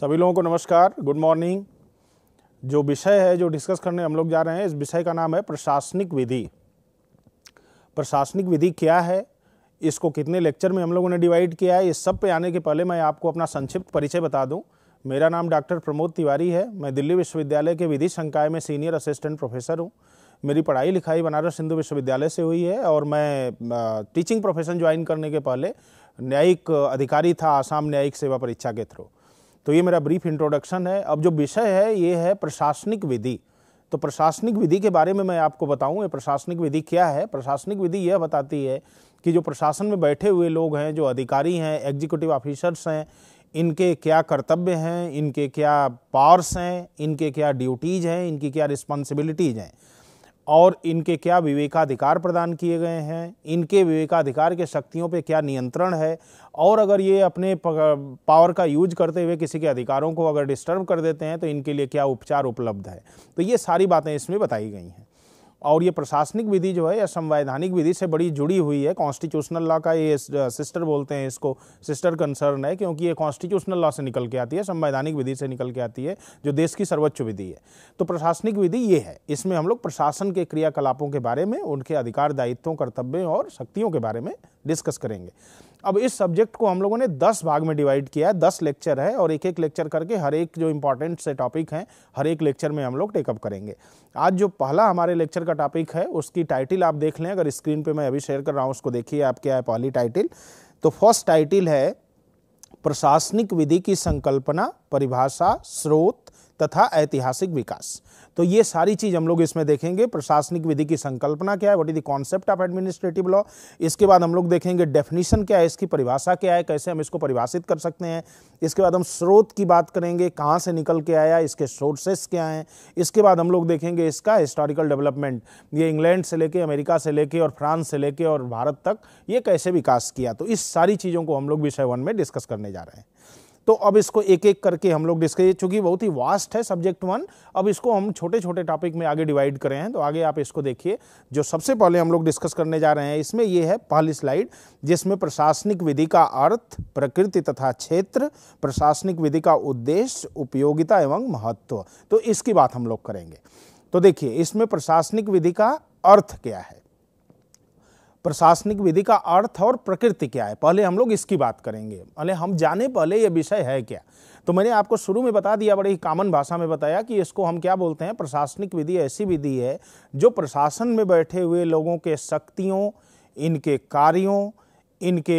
सभी लोगों को नमस्कार गुड मॉर्निंग जो विषय है जो डिस्कस करने हम लोग जा रहे हैं इस विषय का नाम है प्रशासनिक विधि प्रशासनिक विधि क्या है इसको कितने लेक्चर में हम लोगों ने डिवाइड किया है इस सब पे आने के पहले मैं आपको अपना संक्षिप्त परिचय बता दूं मेरा नाम डॉक्टर प्रमोद तिवारी है मैं दिल्ली विश्वविद्यालय के विधि संकाय में सीनियर असिस्टेंट प्रोफेसर हूँ मेरी पढ़ाई लिखाई बनारस हिंदू विश्वविद्यालय से हुई है और मैं टीचिंग प्रोफेशन ज्वाइन करने के पहले न्यायिक अधिकारी था आसाम न्यायिक सेवा परीक्षा के थ्रू तो ये मेरा ब्रीफ इंट्रोडक्शन है अब जो विषय है ये है प्रशासनिक विधि तो प्रशासनिक विधि के बारे में मैं आपको बताऊं ये प्रशासनिक विधि क्या है प्रशासनिक विधि यह बताती है कि जो प्रशासन में बैठे हुए लोग हैं जो अधिकारी हैं एग्जीक्यूटिव ऑफिसर्स हैं इनके क्या कर्तव्य हैं इनके क्या पावर्स हैं इनके क्या ड्यूटीज़ हैं इनकी क्या रिस्पॉन्सिबिलिटीज़ हैं और इनके क्या विवेकाधिकार प्रदान किए गए हैं इनके विवेकाधिकार के शक्तियों पे क्या नियंत्रण है और अगर ये अपने पावर का यूज करते हुए किसी के अधिकारों को अगर डिस्टर्ब कर देते हैं तो इनके लिए क्या उपचार उपलब्ध है तो ये सारी बातें इसमें बताई गई हैं और ये प्रशासनिक विधि जो है या संवैधानिक विधि से बड़ी जुड़ी हुई है कॉन्स्टिट्यूशनल लॉ का ये सिस्टर बोलते हैं इसको सिस्टर कंसर्न है क्योंकि ये कॉन्स्टिट्यूशनल लॉ से निकल के आती है संवैधानिक विधि से निकल के आती है जो देश की सर्वोच्च विधि है तो प्रशासनिक विधि ये है इसमें हम लोग प्रशासन के क्रियाकलापों के बारे में उनके अधिकार दायित्वों कर्तव्यों और शक्तियों के बारे में डिस्कस करेंगे अब इस सब्जेक्ट को हम लोगों ने दस भाग में डिवाइड किया है दस लेक्चर है और एक एक लेक्चर करके हर एक जो इम्पॉर्टेंट से टॉपिक हैं हर एक लेक्चर में हम लोग टेकअप करेंगे आज जो पहला हमारे लेक्चर का टॉपिक है उसकी टाइटिल आप देख लें अगर स्क्रीन पर मैं अभी शेयर कर रहा हूँ उसको देखिए आप क्या है पहली टाइटिल तो फर्स्ट टाइटिल है प्रशासनिक विधि की संकल्पना परिभाषा स्रोत तथा ऐतिहासिक विकास तो ये सारी चीज़ हम लोग इसमें देखेंगे प्रशासनिक विधि की संकल्पना क्या है what is the concept of administrative law इसके बाद हम लोग देखेंगे डेफिनेशन क्या है इसकी परिभाषा क्या है कैसे हम इसको परिभाषित कर सकते हैं इसके बाद हम स्रोत की बात करेंगे कहाँ से निकल के आया इसके सोर्सेस क्या हैं इसके बाद हम लोग देखेंगे इसका हिस्टोरिकल डेवलपमेंट ये इंग्लैंड से लेके अमेरिका से लेके और फ्रांस से लेके और भारत तक ये कैसे विकास किया तो इस सारी चीज़ों को हम लोग विषय वन में डिस्कस करने जा रहे हैं तो अब इसको एक एक करके हम लोग डिस्कस चूंकि बहुत ही वास्ट है सब्जेक्ट वन अब इसको हम छोटे छोटे टॉपिक में आगे डिवाइड करें हैं तो आगे आप इसको देखिए जो सबसे पहले हम लोग डिस्कस करने जा रहे हैं इसमें यह है पहली स्लाइड जिसमें प्रशासनिक विधि का अर्थ प्रकृति तथा क्षेत्र प्रशासनिक विधि का उद्देश्य उपयोगिता एवं महत्व तो इसकी बात हम लोग करेंगे तो देखिए इसमें प्रशासनिक विधि का अर्थ क्या है प्रशासनिक विधि का अर्थ और प्रकृति क्या है पहले हम लोग इसकी बात करेंगे पहले हम जाने पहले ये विषय है क्या तो मैंने आपको शुरू में बता दिया बड़ी कॉमन भाषा में बताया कि इसको हम क्या बोलते हैं प्रशासनिक विधि ऐसी विधि है जो प्रशासन में बैठे हुए लोगों के शक्तियों इनके कार्यों इनके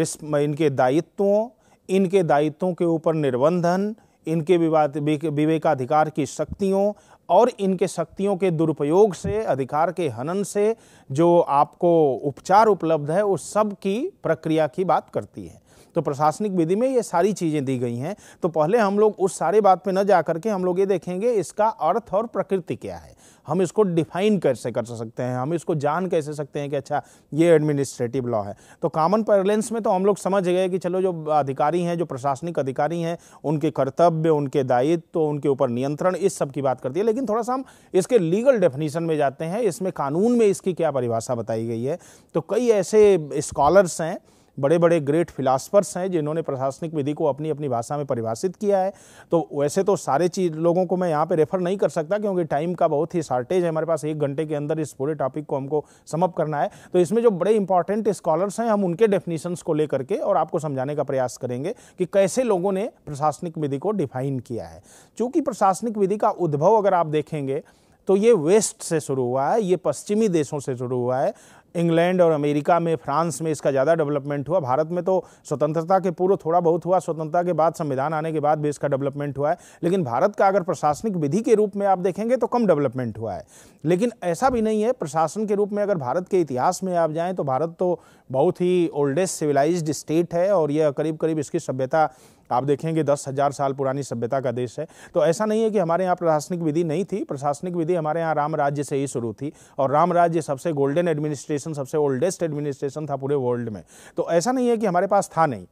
रिस्म इनके दायित्वों इनके दायित्वों के ऊपर निर्बंधन इनके विवाद विवेकाधिकार की शक्तियों और इनके शक्तियों के दुरुपयोग से अधिकार के हनन से जो आपको उपचार उपलब्ध है उस सब की प्रक्रिया की बात करती है तो प्रशासनिक विधि में ये सारी चीज़ें दी गई हैं तो पहले हम लोग उस सारे बात पर न जा करके हम लोग ये देखेंगे इसका अर्थ और प्रकृति क्या है हम इसको डिफाइन कैसे कर सकते हैं हम इसको जान कैसे सकते हैं कि अच्छा ये एडमिनिस्ट्रेटिव लॉ है तो कॉमन पैरलेंस में तो हम लोग समझ गए कि चलो जो अधिकारी हैं जो प्रशासनिक अधिकारी हैं उनके कर्तव्य उनके दायित्व तो उनके ऊपर नियंत्रण इस सब की बात करती है लेकिन थोड़ा सा हम इसके लीगल डेफिनेशन में जाते हैं इसमें कानून में इसकी क्या परिभाषा बताई गई है तो कई ऐसे स्कॉलर्स हैं बड़े बड़े ग्रेट फिलासफर्स हैं जिन्होंने प्रशासनिक विधि को अपनी अपनी भाषा में परिभाषित किया है तो वैसे तो सारे चीज लोगों को मैं यहाँ पे रेफर नहीं कर सकता क्योंकि टाइम का बहुत ही शार्टेज है हमारे पास एक घंटे के अंदर इस पूरे टॉपिक को हमको समअप करना है तो इसमें जो बड़े इंपॉर्टेंट स्कॉलर्स हैं हम उनके डेफिनेशंस को लेकर के और आपको समझाने का प्रयास करेंगे कि कैसे लोगों ने प्रशासनिक विधि को डिफाइन किया है चूँकि प्रशासनिक विधि का उद्भव अगर आप देखेंगे तो ये वेस्ट से शुरू हुआ है ये पश्चिमी देशों से शुरू हुआ है इंग्लैंड और अमेरिका में फ्रांस में इसका ज़्यादा डेवलपमेंट हुआ भारत में तो स्वतंत्रता के पूर्व थोड़ा बहुत हुआ स्वतंत्रता के बाद संविधान आने के बाद भी इसका डेवलपमेंट हुआ है लेकिन भारत का अगर प्रशासनिक विधि के रूप में आप देखेंगे तो कम डेवलपमेंट हुआ है लेकिन ऐसा भी नहीं है प्रशासन के रूप में अगर भारत के इतिहास में आप जाएँ तो भारत तो बहुत ही ओल्डेस्ट सिविलाइज स्टेट है और यह करीब करीब इसकी सभ्यता आप देखेंगे दस हज़ार साल पुरानी सभ्यता का देश है तो ऐसा नहीं है कि हमारे यहाँ प्रशासनिक विधि नहीं थी प्रशासनिक विधि हमारे यहाँ राम राज्य से ही शुरू थी और राम राज्य सबसे गोल्डन एडमिनिस्ट्रेशन सबसे ओल्डेस्ट एडमिनिस्ट्रेशन था पूरे वर्ल्ड में तो ऐसा नहीं है कि हमारे पास था नहीं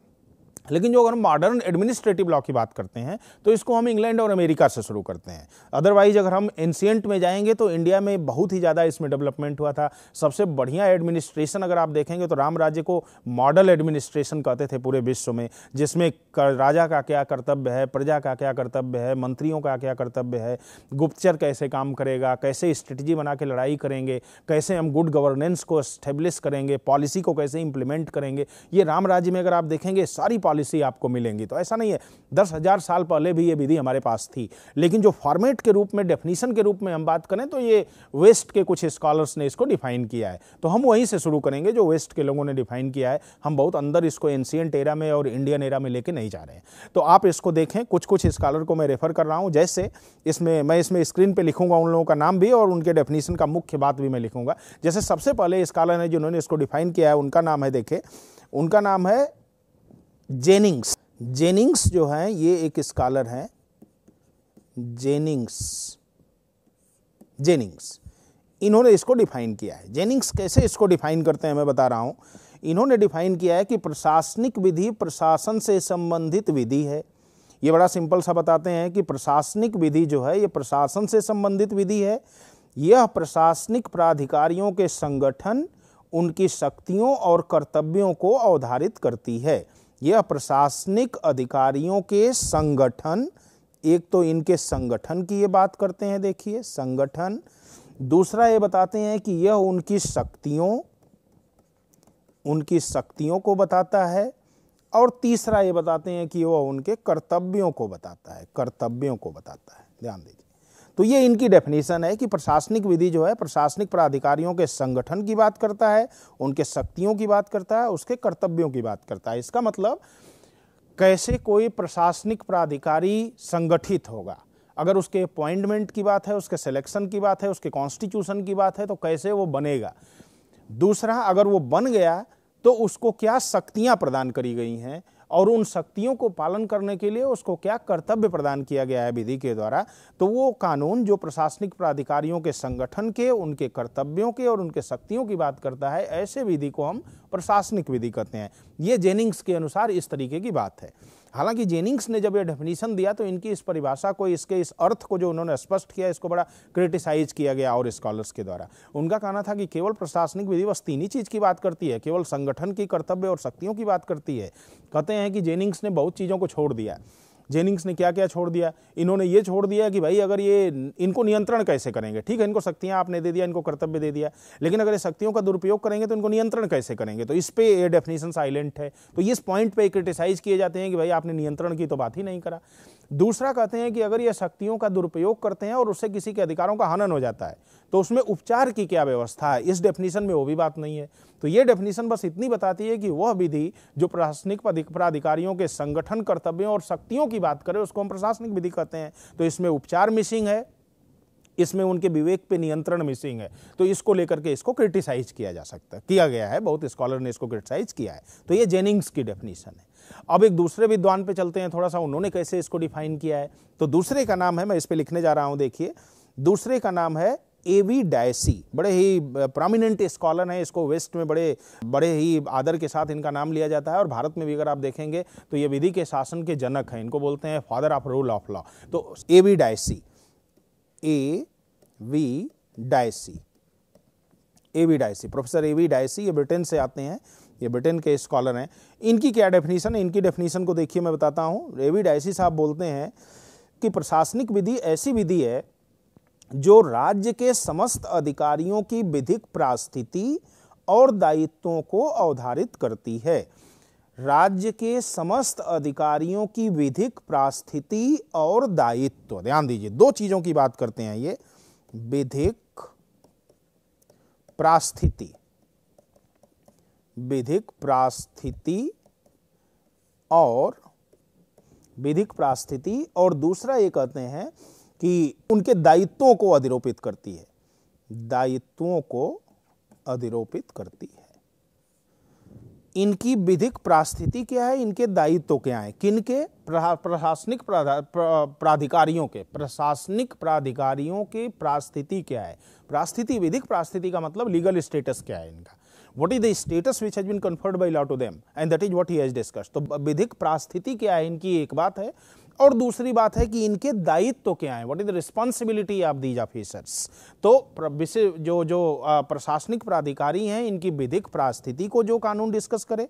लेकिन जो अगर हम मॉडर्न एडमिनिस्ट्रेटिव लॉ की बात करते हैं तो इसको हम इंग्लैंड और अमेरिका से शुरू करते हैं अदरवाइज अगर हम एंशियंट में जाएंगे तो इंडिया में बहुत ही ज़्यादा इसमें डेवलपमेंट हुआ था सबसे बढ़िया एडमिनिस्ट्रेशन अगर आप देखेंगे तो राम राज्य को मॉडल एडमिनिस्ट्रेशन कहते थे पूरे विश्व में जिसमें राजा का क्या कर्तव्य है प्रजा का क्या कर्तव्य है मंत्रियों का क्या कर्तव्य है गुप्तचर कैसे काम करेगा कैसे स्ट्रेटजी बना के लड़ाई करेंगे कैसे हम गुड गवर्नेंस को स्टेब्लिश करेंगे पॉलिसी को कैसे इंप्लीमेंट करेंगे ये राम राज्य में अगर आप देखेंगे सारी पॉलिसी पॉलिसी आपको मिलेंगी तो ऐसा नहीं है दस हज़ार साल पहले भी ये विधि हमारे पास थी लेकिन जो फॉर्मेट के रूप में डेफिनेशन के रूप में हम बात करें तो ये वेस्ट के कुछ स्कॉलर्स ने इसको डिफाइन किया है तो हम वहीं से शुरू करेंगे जो वेस्ट के लोगों ने डिफाइन किया है हम बहुत अंदर इसको एनशियंट एरा में और इंडियन एरा में लेके नहीं जा रहे हैं तो आप इसको देखें कुछ कुछ स्कॉलर को मैं रेफर कर रहा हूँ जैसे इसमें मैं इसमें स्क्रीन पर लिखूंगा उन लोगों का नाम भी और उनके डेफिनेशन का मुख्य बात भी मैं लिखूंगा जैसे सबसे पहले स्कॉलर ने जिन्होंने इसको डिफाइन किया है उनका नाम है देखें उनका नाम है जेनिंग्स जेनिंग्स जो है ये एक स्कॉलर हैं जेनिंग्स जेनिंग्स इन्होंने इसको डिफाइन किया है जेनिंग्स कैसे इसको डिफाइन करते हैं मैं बता रहा हूँ इन्होंने डिफाइन किया है कि प्रशासनिक विधि प्रशासन से संबंधित विधि है ये बड़ा सिंपल सा बताते हैं कि प्रशासनिक विधि जो है ये प्रशासन से संबंधित विधि है यह प्रशासनिक प्राधिकारियों के संगठन उनकी शक्तियों और कर्तव्यों को अवधारित करती है यह प्रशासनिक अधिकारियों के संगठन एक तो इनके संगठन की ये बात करते हैं देखिए संगठन दूसरा ये बताते हैं कि यह उनकी शक्तियों उनकी शक्तियों को बताता है और तीसरा ये बताते हैं कि वह उनके कर्तव्यों को बताता है कर्तव्यों को बताता है ध्यान दीजिए तो ये इनकी डेफिनेशन है कि प्रशासनिक विधि जो है प्रशासनिक प्राधिकारियों के संगठन की बात करता है उनके शक्तियों की बात करता है उसके कर्तव्यों की बात करता है इसका मतलब कैसे कोई प्रशासनिक प्राधिकारी संगठित होगा अगर उसके अपॉइंटमेंट की बात है उसके सिलेक्शन की बात है उसके कॉन्स्टिट्यूशन की बात है तो कैसे वो बनेगा दूसरा अगर वो बन गया तो उसको क्या शक्तियाँ प्रदान करी गई हैं और उन शक्तियों को पालन करने के लिए उसको क्या कर्तव्य प्रदान किया गया है विधि के द्वारा तो वो कानून जो प्रशासनिक प्राधिकारियों के संगठन के उनके कर्तव्यों के और उनके शक्तियों की बात करता है ऐसे विधि को हम प्रशासनिक विधि कहते हैं ये जेनिंग्स के अनुसार इस तरीके की बात है हालांकि जेनिंग्स ने जब ये डेफिनेशन दिया तो इनकी इस परिभाषा को इसके इस अर्थ को जो उन्होंने स्पष्ट किया इसको बड़ा क्रिटिसाइज किया गया और स्कॉलर्स के द्वारा उनका कहना था कि केवल प्रशासनिक विधि बस तीन ही चीज़ की बात करती है केवल संगठन की कर्तव्य और शक्तियों की बात करती है कहते हैं कि जेनिंग्स ने बहुत चीज़ों को छोड़ दिया जेनिंग्स ने क्या क्या छोड़ दिया इन्होंने ये छोड़ दिया कि भाई अगर ये इनको नियंत्रण कैसे करेंगे ठीक है इनको शक्तियाँ आपने दे दिया इनको कर्तव्य दे दिया लेकिन अगर ये शक्तियों का दुरुपयोग करेंगे तो इनको नियंत्रण कैसे करेंगे तो इस पर ये डेफिनेशन साइलेंट है तो इस पॉइंट पर क्रिटिसाइज किए जाते हैं कि भाई आपने नियंत्रण की तो बात ही नहीं करा दूसरा कहते हैं कि अगर ये शक्तियों का दुरुपयोग करते हैं और उससे किसी के अधिकारों का हनन हो जाता है तो उसमें उपचार की क्या व्यवस्था है इस डेफिनेशन में वो भी बात नहीं है तो ये डेफिनेशन बस इतनी बताती है कि वह विधि जो प्रशासनिक प्राधिकारियों के संगठन कर्तव्यों और शक्तियों की बात करें उसको हम प्रशासनिक विधि कहते हैं तो इसमें उपचार मिसिंग है इसमें उनके विवेक पे नियंत्रण मिसिंग है तो इसको लेकर के इसको क्रिटिसाइज किया जा सकता है किया गया है बहुत स्कॉलर ने इसको क्रिटिसाइज किया है तो ये जेनिंग्स की डेफिनेशन है अब एक दूसरे विद्वान पे चलते हैं थोड़ा सा उन्होंने कैसे इसको डिफाइन किया है तो दूसरे का नाम है मैं इस पर लिखने जा रहा हूँ देखिए दूसरे का नाम है ए वी डायसी बड़े ही प्रोमिनेंट स्कॉलर हैं इसको वेस्ट में बड़े बड़े ही आदर के साथ इनका नाम लिया जाता है और भारत में भी अगर आप देखेंगे तो ये विधि के शासन के जनक हैं इनको बोलते हैं father of rule of law तो A V Dicey A V Dicey A V Dicey professor A V Dicey ये ब्रिटेन से आते हैं ये ब्रिटेन के स्कॉलर हैं इनकी क्या डेफिनीसन है इनकी डेफिनीसन को देखिए मैं बताता हूँ डेविड ऐसी साहब बोलते हैं कि प्रशासनिक विधि ऐसी विधि है जो राज्य के समस्त अधिकारियों की विधिक प्रास्थिति और दायित्वों को अवधारित करती है राज्य के समस्त अधिकारियों की विधिक प्रास्थिति और दायित्व ध्यान दीजिए दो चीजों की बात करते हैं ये विधिक प्रास्थिति विधिक प्रास्थिति और विधिक प्रास्थिति और दूसरा ये कहते हैं कि उनके दायित्वों को अधिरोपित करती है दायित्वों को अधिरोपित करती है इनकी विधिक प्रास्थिति क्या है इनके दायित्व क्या है किन के प्रशासनिक प्राधिकारियों के प्रशासनिक प्राधिकारियों की प्रास्थिति क्या है प्रास्थिति विधिक प्रास्थिति का मतलब लीगल स्टेटस क्या है इनका what is the status which has been conferred by law to them and that is what he has discuss तो विधिक प्रास्थिति क्या है इनकी एक बात है और दूसरी बात है कि इनके दायित्व तो क्या है what is the responsibility of these officers तो जो जो प्रशासनिक प्राधिकारी हैं इनकी विधिक प्रास्थिति को जो कानून डिस्कस करे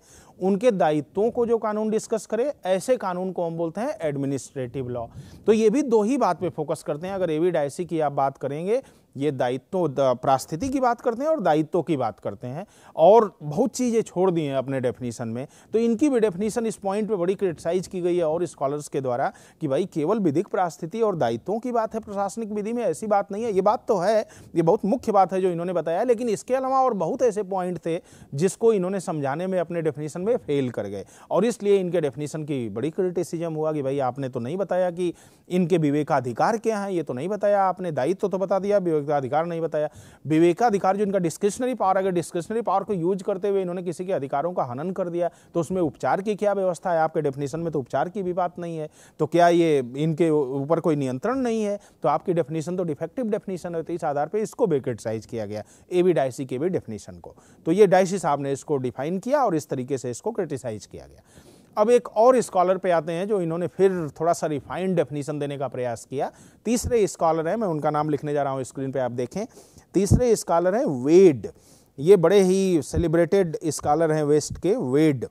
उनके दायित्वों को जो कानून डिस्कस करे ऐसे कानून को हम बोलते हैं एडमिनिस्ट्रेटिव लॉ तो ये भी दो ही बात पे फोकस करते हैं अगर एवी डायसी की आप बात करेंगे ये दायित्व प्रास्थिति की बात करते हैं और दायित्व की बात करते हैं और बहुत चीज़ें छोड़ दी हैं अपने डेफिनेशन में तो इनकी भी डेफिनेशन इस पॉइंट पे बड़ी क्रिटिसाइज की गई है और स्कॉलर्स के द्वारा कि भाई केवल विधिक प्रास्थिति और दायित्वों की बात है प्रशासनिक विधि में ऐसी बात नहीं है ये बात तो है ये बहुत मुख्य बात है जो इन्होंने बताया लेकिन इसके अलावा और बहुत ऐसे पॉइंट थे जिसको इन्होंने समझाने में अपने डेफिनेशन में फेल कर गए और इसलिए इनके डेफिनेशन की बड़ी क्रिटिसिजम हुआ कि भाई आपने तो नहीं बताया कि इनके विवेकाधिकार क्या हैं ये तो नहीं बताया आपने दायित्व तो बता दिया विवेक का अधिकार नहीं बताया विवेकाधिकार जो इनका डिस्क्रिशनरी पावर अगर डिस्क्रिशनरी पावर को यूज करते हुए इन्होंने किसी के अधिकारों का हनन कर दिया तो उसमें उपचार की क्या व्यवस्था है आपके डेफिनेशन में तो उपचार की भी बात नहीं है तो क्या ये इनके ऊपर कोई नियंत्रण नहीं है तो आपकी डेफिनेशन तो डिफेक्टिव डेफिनेशन है तो इस आधार पर इसको बेक्रिटिसाइज किया गया ए बी डायसी के भी डेफिनेशन को तो ये डायसी साहब ने इसको डिफाइन किया और इस तरीके से इसको क्रिटिसाइज किया गया अब एक और स्कॉलर पे आते हैं जो इन्होंने फिर थोड़ा सा रिफाइंड डेफिनेशन देने का प्रयास किया तीसरे स्कॉलर हैं मैं उनका नाम लिखने जा रहा हूँ स्क्रीन पे आप देखें तीसरे स्कॉलर हैं वेड ये बड़े ही सेलिब्रेटेड स्कॉलर हैं वेस्ट के वेड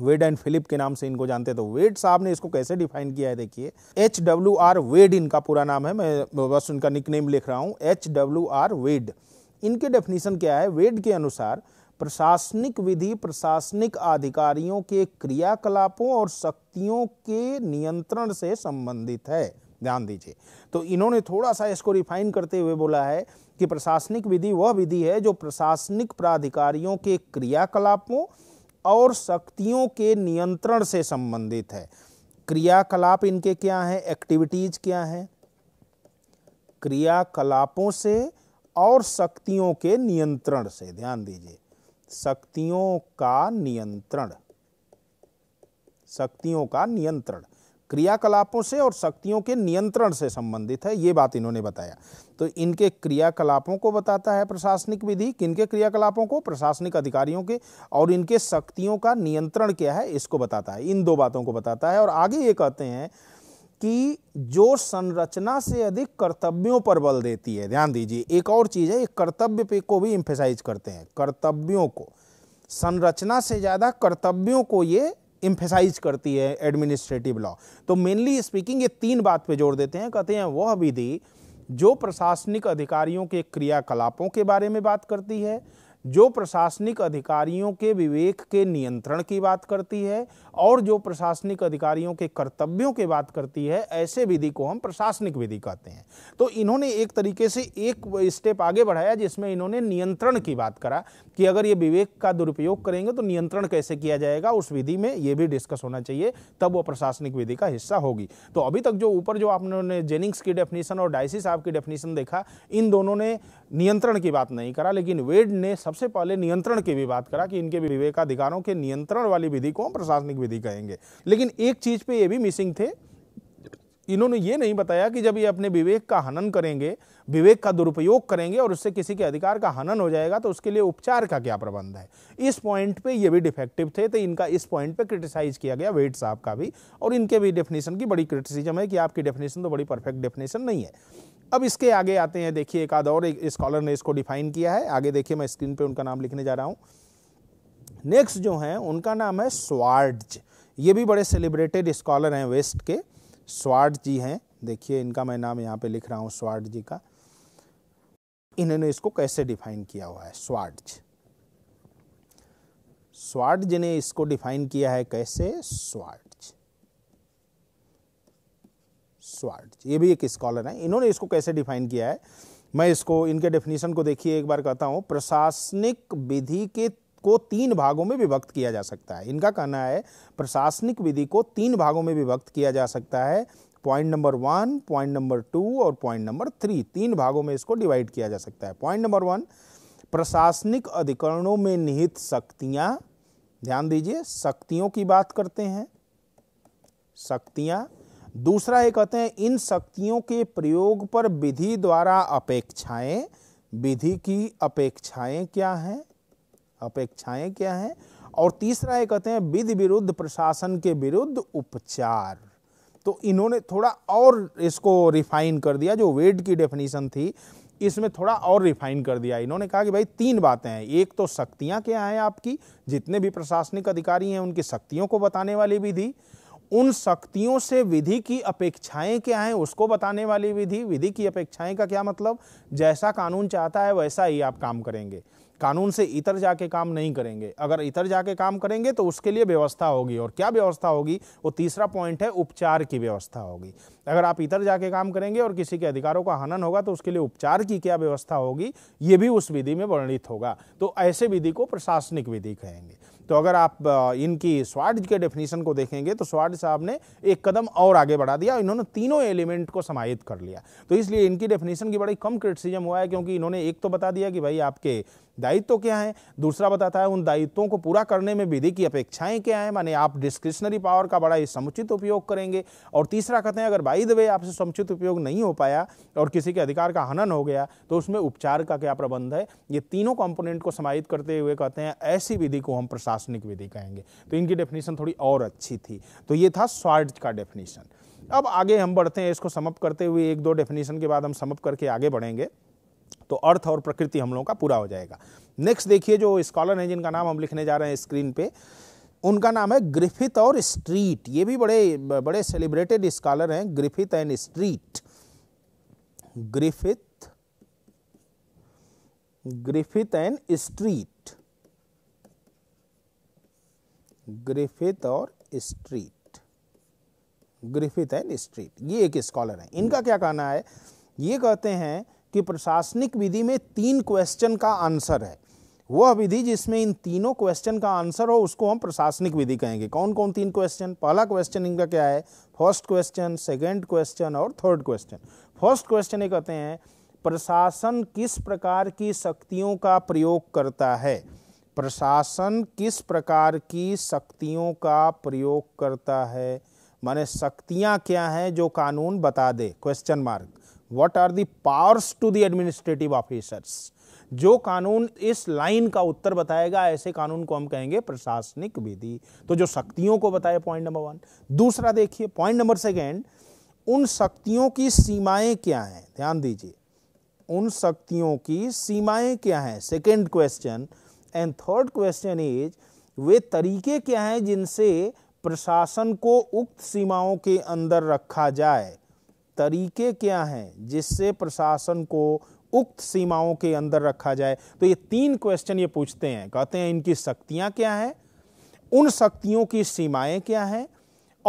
वेड एंड फिलिप के नाम से इनको जानते तो वेड साहब ने इसको कैसे डिफाइन किया है देखिए एच डब्ल्यू आर वेड इनका पूरा नाम है मैं बस उनका निकनेम लिख रहा हूँ एच डब्ल्यू आर वेड इनके डेफिनेशन क्या है वेड के अनुसार प्रशासनिक विधि प्रशासनिक अधिकारियों के क्रियाकलापों और शक्तियों के नियंत्रण से संबंधित है ध्यान दीजिए तो इन्होंने थोड़ा सा इसको रिफाइन करते हुए बोला है कि प्रशासनिक विधि वह विधि है जो प्रशासनिक प्राधिकारियों के क्रियाकलापों और शक्तियों के नियंत्रण से संबंधित है क्रियाकलाप इनके क्या हैं एक्टिविटीज क्या हैं क्रियाकलापों से और शक्तियों के नियंत्रण से ध्यान दीजिए शक्तियों का नियंत्रण शक्तियों का नियंत्रण क्रियाकलापों से और शक्तियों के नियंत्रण से संबंधित है ये बात इन्होंने बताया तो इनके क्रियाकलापों को बताता है प्रशासनिक विधि किनके क्रियाकलापों को प्रशासनिक अधिकारियों के और इनके शक्तियों का नियंत्रण क्या है इसको बताता है इन दो बातों को बताता है और आगे ये कहते हैं कि जो संरचना से अधिक कर्तव्यों पर बल देती है ध्यान दीजिए एक और चीज़ है ये कर्तव्य पे को भी इम्फेसाइज करते हैं कर्तव्यों को संरचना से ज़्यादा कर्तव्यों को ये इम्फेसाइज करती है एडमिनिस्ट्रेटिव लॉ तो मेनली स्पीकिंग ये तीन बात पे जोर देते हैं कहते हैं वह विधि जो प्रशासनिक अधिकारियों के क्रियाकलापों के बारे में बात करती है जो प्रशासनिक अधिकारियों के विवेक के नियंत्रण की बात करती है और जो प्रशासनिक अधिकारियों के कर्तव्यों की बात करती है ऐसे विधि को हम प्रशासनिक विधि कहते हैं तो इन्होंने एक तरीके से एक स्टेप आगे बढ़ाया जिसमें इन्होंने नियंत्रण की बात करा कि अगर ये विवेक का दुरुपयोग करेंगे तो नियंत्रण कैसे किया जाएगा उस विधि में ये भी डिस्कस होना चाहिए तब वो प्रशासनिक विधि का हिस्सा होगी तो अभी तक जो ऊपर जो आपने जेनिंग्स की डेफिनेशन और डायसी साहब की डेफिनेशन देखा इन दोनों ने नियंत्रण की बात नहीं करा लेकिन वेड ने सबसे पहले नियंत्रण की भी बात करा कि इनके विवेकाधिकारों के नियंत्रण वाली विधि को हम प्रशासनिक विधि कहेंगे लेकिन एक चीज़ पे ये भी मिसिंग थे इन्होंने ये नहीं बताया कि जब ये अपने विवेक का हनन करेंगे विवेक का दुरुपयोग करेंगे और उससे किसी के अधिकार का हनन हो जाएगा तो उसके लिए उपचार का क्या प्रबंध है इस पॉइंट पे ये भी डिफेक्टिव थे तो इनका इस पॉइंट पे क्रिटिसाइज किया गया वेट साहब का भी और इनके भी डेफिनेशन की बड़ी क्रिटिसिजम है कि आपकी डेफिनेशन तो बड़ी परफेक्ट डेफिनेशन नहीं है अब इसके आगे आते हैं देखिए एक आध और एक स्कॉलर ने इसको डिफाइन किया है आगे देखिए मैं स्क्रीन पर उनका नाम लिखने जा रहा हूँ नेक्स्ट जो हैं उनका नाम है स्वार्ड्ज ये भी बड़े सेलिब्रेटेड स्कॉलर हैं वेस्ट के स्वार्ड जी हैं देखिए इनका मैं नाम यहाँ पे लिख रहा हूँ स्वार्ड जी का इन्होंने इसको कैसे डिफाइन किया हुआ है स्वार्ड स्वार्ड ने इसको डिफाइन किया है कैसे स्वार्ड स्वार्ड ये भी एक स्कॉलर है इन्होंने इसको कैसे डिफाइन किया है मैं इसको इनके डेफिनेशन को देखिए एक बार कहता हूँ प्रशासनिक विधि के को तीन भागों में विभक्त किया जा सकता है इनका कहना है प्रशासनिक विधि को तीन भागों में विभक्त किया जा सकता है point number one point number two और पॉइंट नंबर थ्री तीन भागों में इसको डिवाइड किया जा सकता है पॉइंट नंबर वन प्रशासनिक अधिकरणों में निहित शक्तियाँ ध्यान दीजिए शक्तियों की बात करते हैं शक्तियाँ दूसरा ये कहते हैं इन शक्तियों के प्रयोग पर विधि द्वारा अपेक्षाएं विधि की अपेक्षाएं क्या हैं अपेक्षाएं क्या हैं और तीसरा ये कहते हैं विधि विरुद्ध प्रशासन के विरुद्ध उपचार तो इन्होंने थोड़ा और इसको रिफाइन कर दिया जो वेड की डेफिनेशन थी इसमें थोड़ा और रिफाइन कर दिया इन्होंने कहा कि भाई तीन बातें हैं एक तो शक्तियाँ क्या हैं आपकी जितने भी प्रशासनिक अधिकारी हैं उनकी शक्तियों को बताने वाली विधि उन शक्तियों से विधि की अपेक्षाएं क्या हैं उसको बताने वाली विधि विधि की अपेक्षाएं का क्या मतलब जैसा कानून चाहता है वैसा ही आप काम करेंगे कानून से इतर जाके काम नहीं करेंगे अगर इतर जाके काम करेंगे तो उसके लिए व्यवस्था होगी और क्या व्यवस्था होगी वो तीसरा पॉइंट है उपचार की व्यवस्था होगी अगर आप इतर जाके काम करेंगे और किसी के अधिकारों का हनन होगा तो उसके लिए उपचार की क्या व्यवस्था होगी ये भी उस विधि में वर्णित होगा तो ऐसे विधि को प्रशासनिक विधि कहेंगे तो अगर आप इनकी स्वार्ड के डेफिनेशन को देखेंगे तो स्वार्ड साहब ने एक कदम और आगे बढ़ा दिया इन्होंने तीनों एलिमेंट को समाहित कर लिया तो इसलिए इनकी डेफिनेशन की बड़ी कम क्रिटिसिज्म हुआ है क्योंकि इन्होंने एक तो बता दिया कि भाई आपके दायित्व तो क्या है दूसरा बताता है उन दायित्वों को पूरा करने में विधि की अपेक्षाएं क्या है माने आप डिस्क्रिशनरी पावर का बड़ा ही समुचित उपयोग करेंगे और तीसरा कहते हैं अगर बाई द वे आपसे समुचित उपयोग नहीं हो पाया और किसी के अधिकार का हनन हो गया तो उसमें उपचार का क्या प्रबंध है ये तीनों कॉम्पोनेंट को समाहित करते हुए कहते हैं ऐसी विधि को हम प्रशासनिक विधि कहेंगे तो इनकी डेफिनेशन थोड़ी और अच्छी थी तो ये था स्वार्ड का डेफिनेशन अब आगे हम बढ़ते हैं इसको समप करते हुए एक दो डेफिनेशन के बाद हम समप करके आगे बढ़ेंगे तो अर्थ और प्रकृति हम लोगों का पूरा हो जाएगा नेक्स्ट देखिए जो स्कॉलर हैं जिनका नाम हम लिखने जा रहे हैं स्क्रीन पे उनका नाम है ग्रिफिथ और स्ट्रीट ये भी बड़े बड़े सेलिब्रेटेड स्कॉलर हैं Griffith and Street Griffith Griffith and Street Griffith और स्ट्रीट ग्रिफिथ एंड स्ट्रीट ये एक स्कॉलर हैं इनका क्या कहना है ये कहते हैं कि प्रशासनिक विधि में तीन क्वेश्चन का आंसर है वह विधि जिसमें इन तीनों क्वेश्चन का आंसर हो उसको हम प्रशासनिक विधि कहेंगे कौन कौन तीन क्वेश्चन पहला क्वेश्चन इनका क्या है फर्स्ट क्वेश्चन सेकेंड क्वेश्चन और थर्ड क्वेश्चन फर्स्ट क्वेश्चन ये कहते हैं प्रशासन किस प्रकार की शक्तियों का प्रयोग करता है प्रशासन किस प्रकार की शक्तियों का प्रयोग करता है माने शक्तियाँ क्या हैं जो कानून बता दे question mark what are the powers to the administrative officers जो कानून इस लाइन का उत्तर बताएगा ऐसे कानून को हम कहेंगे प्रशासनिक विधि तो जो शक्तियों को बताए पॉइंट नंबर वन दूसरा देखिए पॉइंट नंबर सेकेंड उन शक्तियों की सीमाएं क्या हैं ध्यान दीजिए उन शक्तियों की सीमाएं क्या हैं second question and third question is way तरीके क्या हैं जिनसे प्रशासन को उक्त सीमाओं के अंदर रखा जाए तरीके क्या हैं जिससे प्रशासन को उक्त सीमाओं के अंदर रखा जाए तो ये तीन क्वेश्चन ये पूछते हैं कहते हैं इनकी शक्तियाँ क्या हैं उन शक्तियों की सीमाएं क्या हैं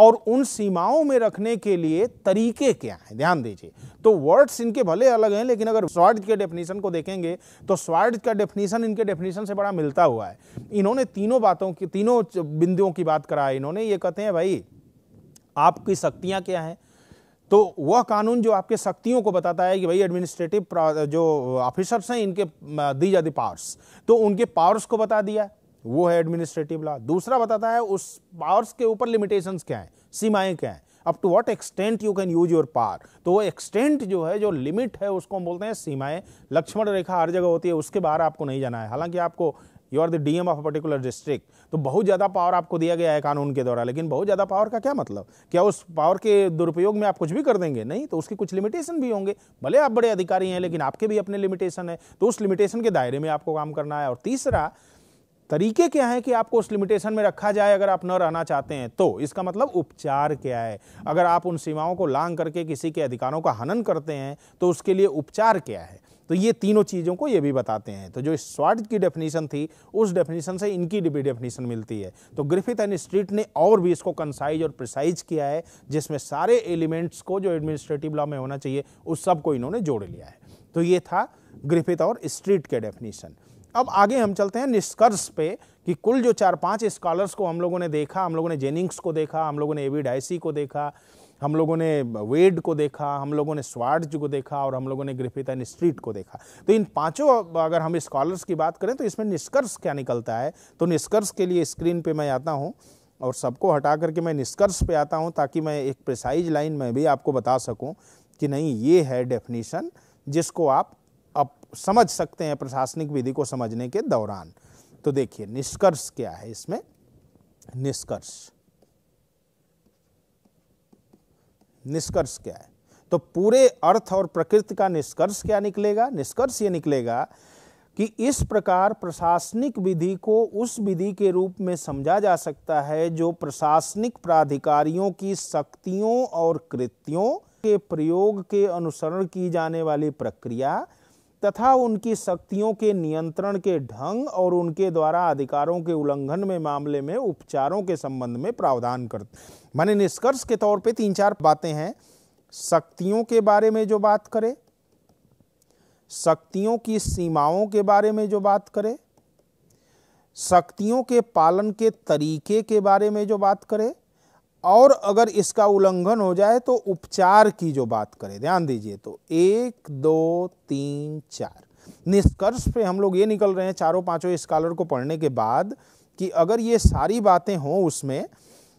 और उन सीमाओं में रखने के लिए तरीके क्या हैं ध्यान दीजिए तो वर्ड्स इनके भले अलग हैं लेकिन अगर स्वार्ड के डेफिनेशन को देखेंगे तो स्वार्ड का डेफिनेशन इनके डेफिनेशन से बड़ा मिलता हुआ है इन्होंने तीनों बातों की तीनों बिंदुओं की बात करा है इन्होंने ये कहते हैं भाई आपकी शक्तियाँ क्या हैं तो वह कानून जो आपके शक्तियों को बताता है कि भाई एडमिनिस्ट्रेटिव जो ऑफिसर्स हैं इनके दी जा दी पावर्स तो उनके पावर्स को बता दिया वो है एडमिनिस्ट्रेटिव लॉ दूसरा बताता है उस पावर्स के ऊपर लिमिटेशंस क्या हैं सीमाएं क्या हैं up to what extent you can use your power तो वो एक्सटेंट जो है जो लिमिट है उसको हम बोलते हैं सीमाएं लक्ष्मण रेखा हर जगह होती है उसके बाहर आपको नहीं जाना है हालांकि आपको you are the DM of a particular district तो बहुत ज़्यादा पावर आपको दिया गया है कानून के द्वारा लेकिन बहुत ज़्यादा पावर का क्या मतलब क्या उस पावर के दुरुपयोग में आप कुछ भी कर देंगे नहीं तो उसके कुछ लिमिटेशन भी होंगे भले आप बड़े अधिकारी हैं लेकिन आपके भी अपने लिमिटेशन है तो उस लिमिटेशन के दायरे में आपको काम करना है और तीसरा तरीके क्या हैं कि आपको उस लिमिटेशन में रखा जाए अगर आप न रहना चाहते हैं तो इसका मतलब उपचार क्या है अगर आप उन सीमाओं को लांग करके किसी के अधिकारों का हनन करते हैं तो उसके लिए उपचार क्या है तो ये तीनों चीज़ों को ये भी बताते हैं तो जो स्वाट की डेफिनेशन थी उस डेफिनेशन से इनकी भी डेफिनेशन मिलती है तो ग्रिफिथ एंड स्ट्रीट ने और भी इसको कंसाइज और प्रिसाइज किया है जिसमें सारे एलिमेंट्स को जो एडमिनिस्ट्रेटिव लॉ में होना चाहिए उस सब को इन्होंने जोड़ लिया है तो ये था ग्रिफिथ और स्ट्रीट के डेफिनेशन अब आगे हम चलते हैं निष्कर्ष पे कि कुल जो चार पांच स्कॉलर्स को हम लोगों ने देखा हम लोगों ने जेनिंग्स को देखा हम लोगों ने एवी डायसी को देखा हम लोगों ने वेड को देखा हम लोगों ने स्वार्ज को देखा और हम लोगों ने ग्रिफिथ एंड स्ट्रीट को देखा तो इन पाँचों अगर हम स्कॉलर्स की बात करें तो इसमें निष्कर्ष क्या निकलता है तो निष्कर्ष के लिए स्क्रीन पर मैं आता हूँ और सबको हटा करके मैं निष्कर्ष पे आता हूँ ताकि मैं एक प्रिसाइज लाइन में भी आपको बता सकूँ कि नहीं ये है डेफिनेशन जिसको आप अब समझ सकते हैं प्रशासनिक विधि को समझने के दौरान तो देखिए निष्कर्ष क्या है इसमें निष्कर्ष निष्कर्ष क्या है तो पूरे अर्थ और प्रकृति का निष्कर्ष क्या निकलेगा निष्कर्ष ये निकलेगा कि इस प्रकार प्रशासनिक विधि को उस विधि के रूप में समझा जा सकता है जो प्रशासनिक प्राधिकारियों की शक्तियों और कृत्यों के प्रयोग के अनुसरण की जाने वाली प्रक्रिया तथा उनकी शक्तियों के नियंत्रण के ढंग और उनके द्वारा अधिकारों के उल्लंघन में मामले में उपचारों के संबंध में प्रावधान करते माने निष्कर्ष के तौर पे तीन चार बातें हैं शक्तियों के बारे में जो बात करे शक्तियों की सीमाओं के बारे में जो बात करे शक्तियों के पालन के तरीके के बारे में जो बात करे और अगर इसका उल्लंघन हो जाए तो उपचार की जो बात करें ध्यान दीजिए तो एक दो तीन चार निष्कर्ष पे हम लोग ये निकल रहे हैं चारों पांचों स्कॉलर को पढ़ने के बाद कि अगर ये सारी बातें हों उसमें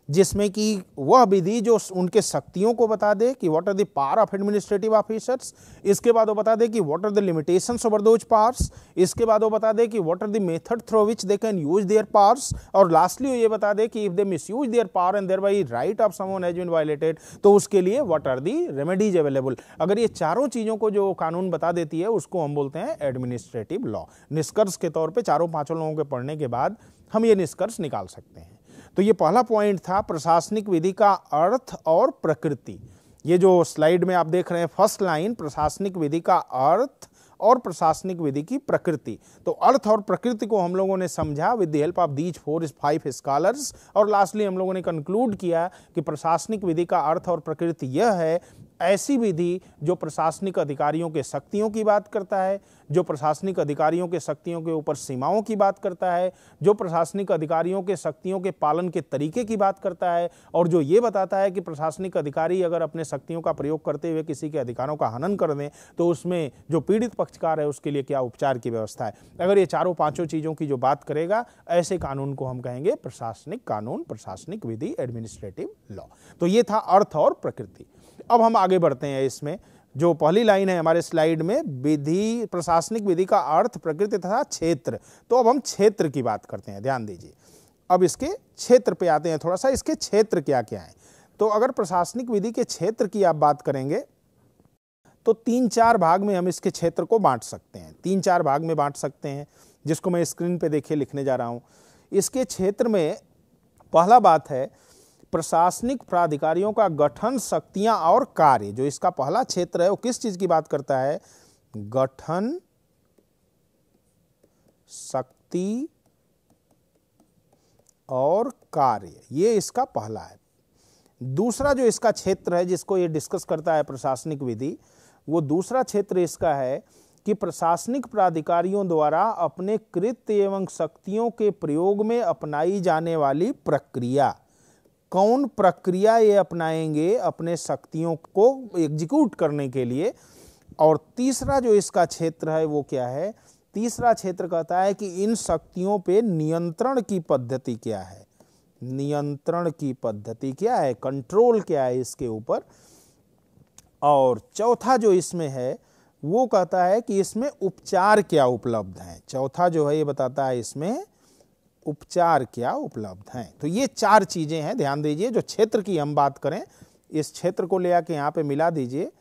जिसमें कि वह विधि जो उनके शक्तियों को बता दे कि what are the power of administrative officers इसके बाद वो बता दे कि what are the limitations over those powers इसके बाद वो बता दे कि what are the method through which they can use their powers और लास्टली वो ये बता दे कि if they misuse their power and thereby right of someone has been violated तो उसके लिए what are the remedies available अगर ये चारों चीज़ों को जो कानून बता देती है उसको हम बोलते हैं एडमिनिस्ट्रेटिव लॉ निष्कर्ष के तौर पर चारों पाँचों लोगों के पढ़ने के बाद हम ये निष्कर्ष निकाल सकते हैं तो ये पहला पॉइंट था प्रशासनिक विधि का अर्थ और प्रकृति ये जो स्लाइड में आप देख रहे हैं फर्स्ट लाइन प्रशासनिक विधि का अर्थ और प्रशासनिक विधि की प्रकृति तो अर्थ और प्रकृति को हम लोगों ने समझा with the help of these four five scholars और लास्टली हम लोगों ने कंक्लूड किया कि प्रशासनिक विधि का अर्थ और प्रकृति यह है ऐसी विधि जो प्रशासनिक अधिकारियों के शक्तियों की बात करता है जो प्रशासनिक अधिकारियों के शक्तियों के ऊपर सीमाओं की बात करता है जो प्रशासनिक अधिकारियों के शक्तियों के पालन के तरीके की बात करता है और जो ये बताता है कि प्रशासनिक अधिकारी अगर अपने शक्तियों का प्रयोग करते हुए किसी के अधिकारों का हनन कर दें तो उसमें जो पीड़ित पक्षकार है उसके लिए क्या उपचार की व्यवस्था है अगर ये चारों पाँचों चीज़ों की जो बात करेगा ऐसे कानून को हम कहेंगे प्रशासनिक कानून प्रशासनिक विधि एडमिनिस्ट्रेटिव लॉ तो ये था अर्थ और प्रकृति अब हम आगे बढ़ते हैं इसमें जो पहली लाइन है हमारे स्लाइड में विधि प्रशासनिक विधि का अर्थ प्रकृति तथा क्षेत्र तो अब हम क्षेत्र की बात करते हैं ध्यान दीजिए अब इसके क्षेत्र पे आते हैं थोड़ा सा इसके क्षेत्र क्या क्या है तो अगर प्रशासनिक विधि के क्षेत्र की आप बात करेंगे तो तीन चार भाग में हम इसके क्षेत्र को बांट सकते हैं तीन चार भाग में बांट सकते हैं जिसको मैं स्क्रीन पे देखिए लिखने जा रहा हूँ इसके क्षेत्र में पहला बात है प्रशासनिक प्राधिकारियों का गठन शक्तियां और कार्य जो इसका पहला क्षेत्र है वो किस चीज की बात करता है गठन शक्ति और कार्य ये इसका पहला है दूसरा जो इसका क्षेत्र है जिसको ये डिस्कस करता है प्रशासनिक विधि वो दूसरा क्षेत्र इसका है कि प्रशासनिक प्राधिकारियों द्वारा अपने कृत्य एवं शक्तियों के प्रयोग में अपनाई जाने वाली प्रक्रिया कौन प्रक्रिया ये अपनाएंगे अपने शक्तियों को एग्जीक्यूट करने के लिए और तीसरा जो इसका क्षेत्र है वो क्या है तीसरा क्षेत्र कहता है कि इन शक्तियों पे नियंत्रण की पद्धति क्या है नियंत्रण की पद्धति क्या है कंट्रोल क्या है इसके ऊपर और चौथा जो इसमें है वो कहता है कि इसमें उपचार क्या उपलब्ध है चौथा जो है ये बताता है इसमें उपचार क्या उपलब्ध हैं तो ये चार चीज़ें हैं ध्यान दीजिए जो क्षेत्र की हम बात करें इस क्षेत्र को ले आके यहाँ पे मिला दीजिए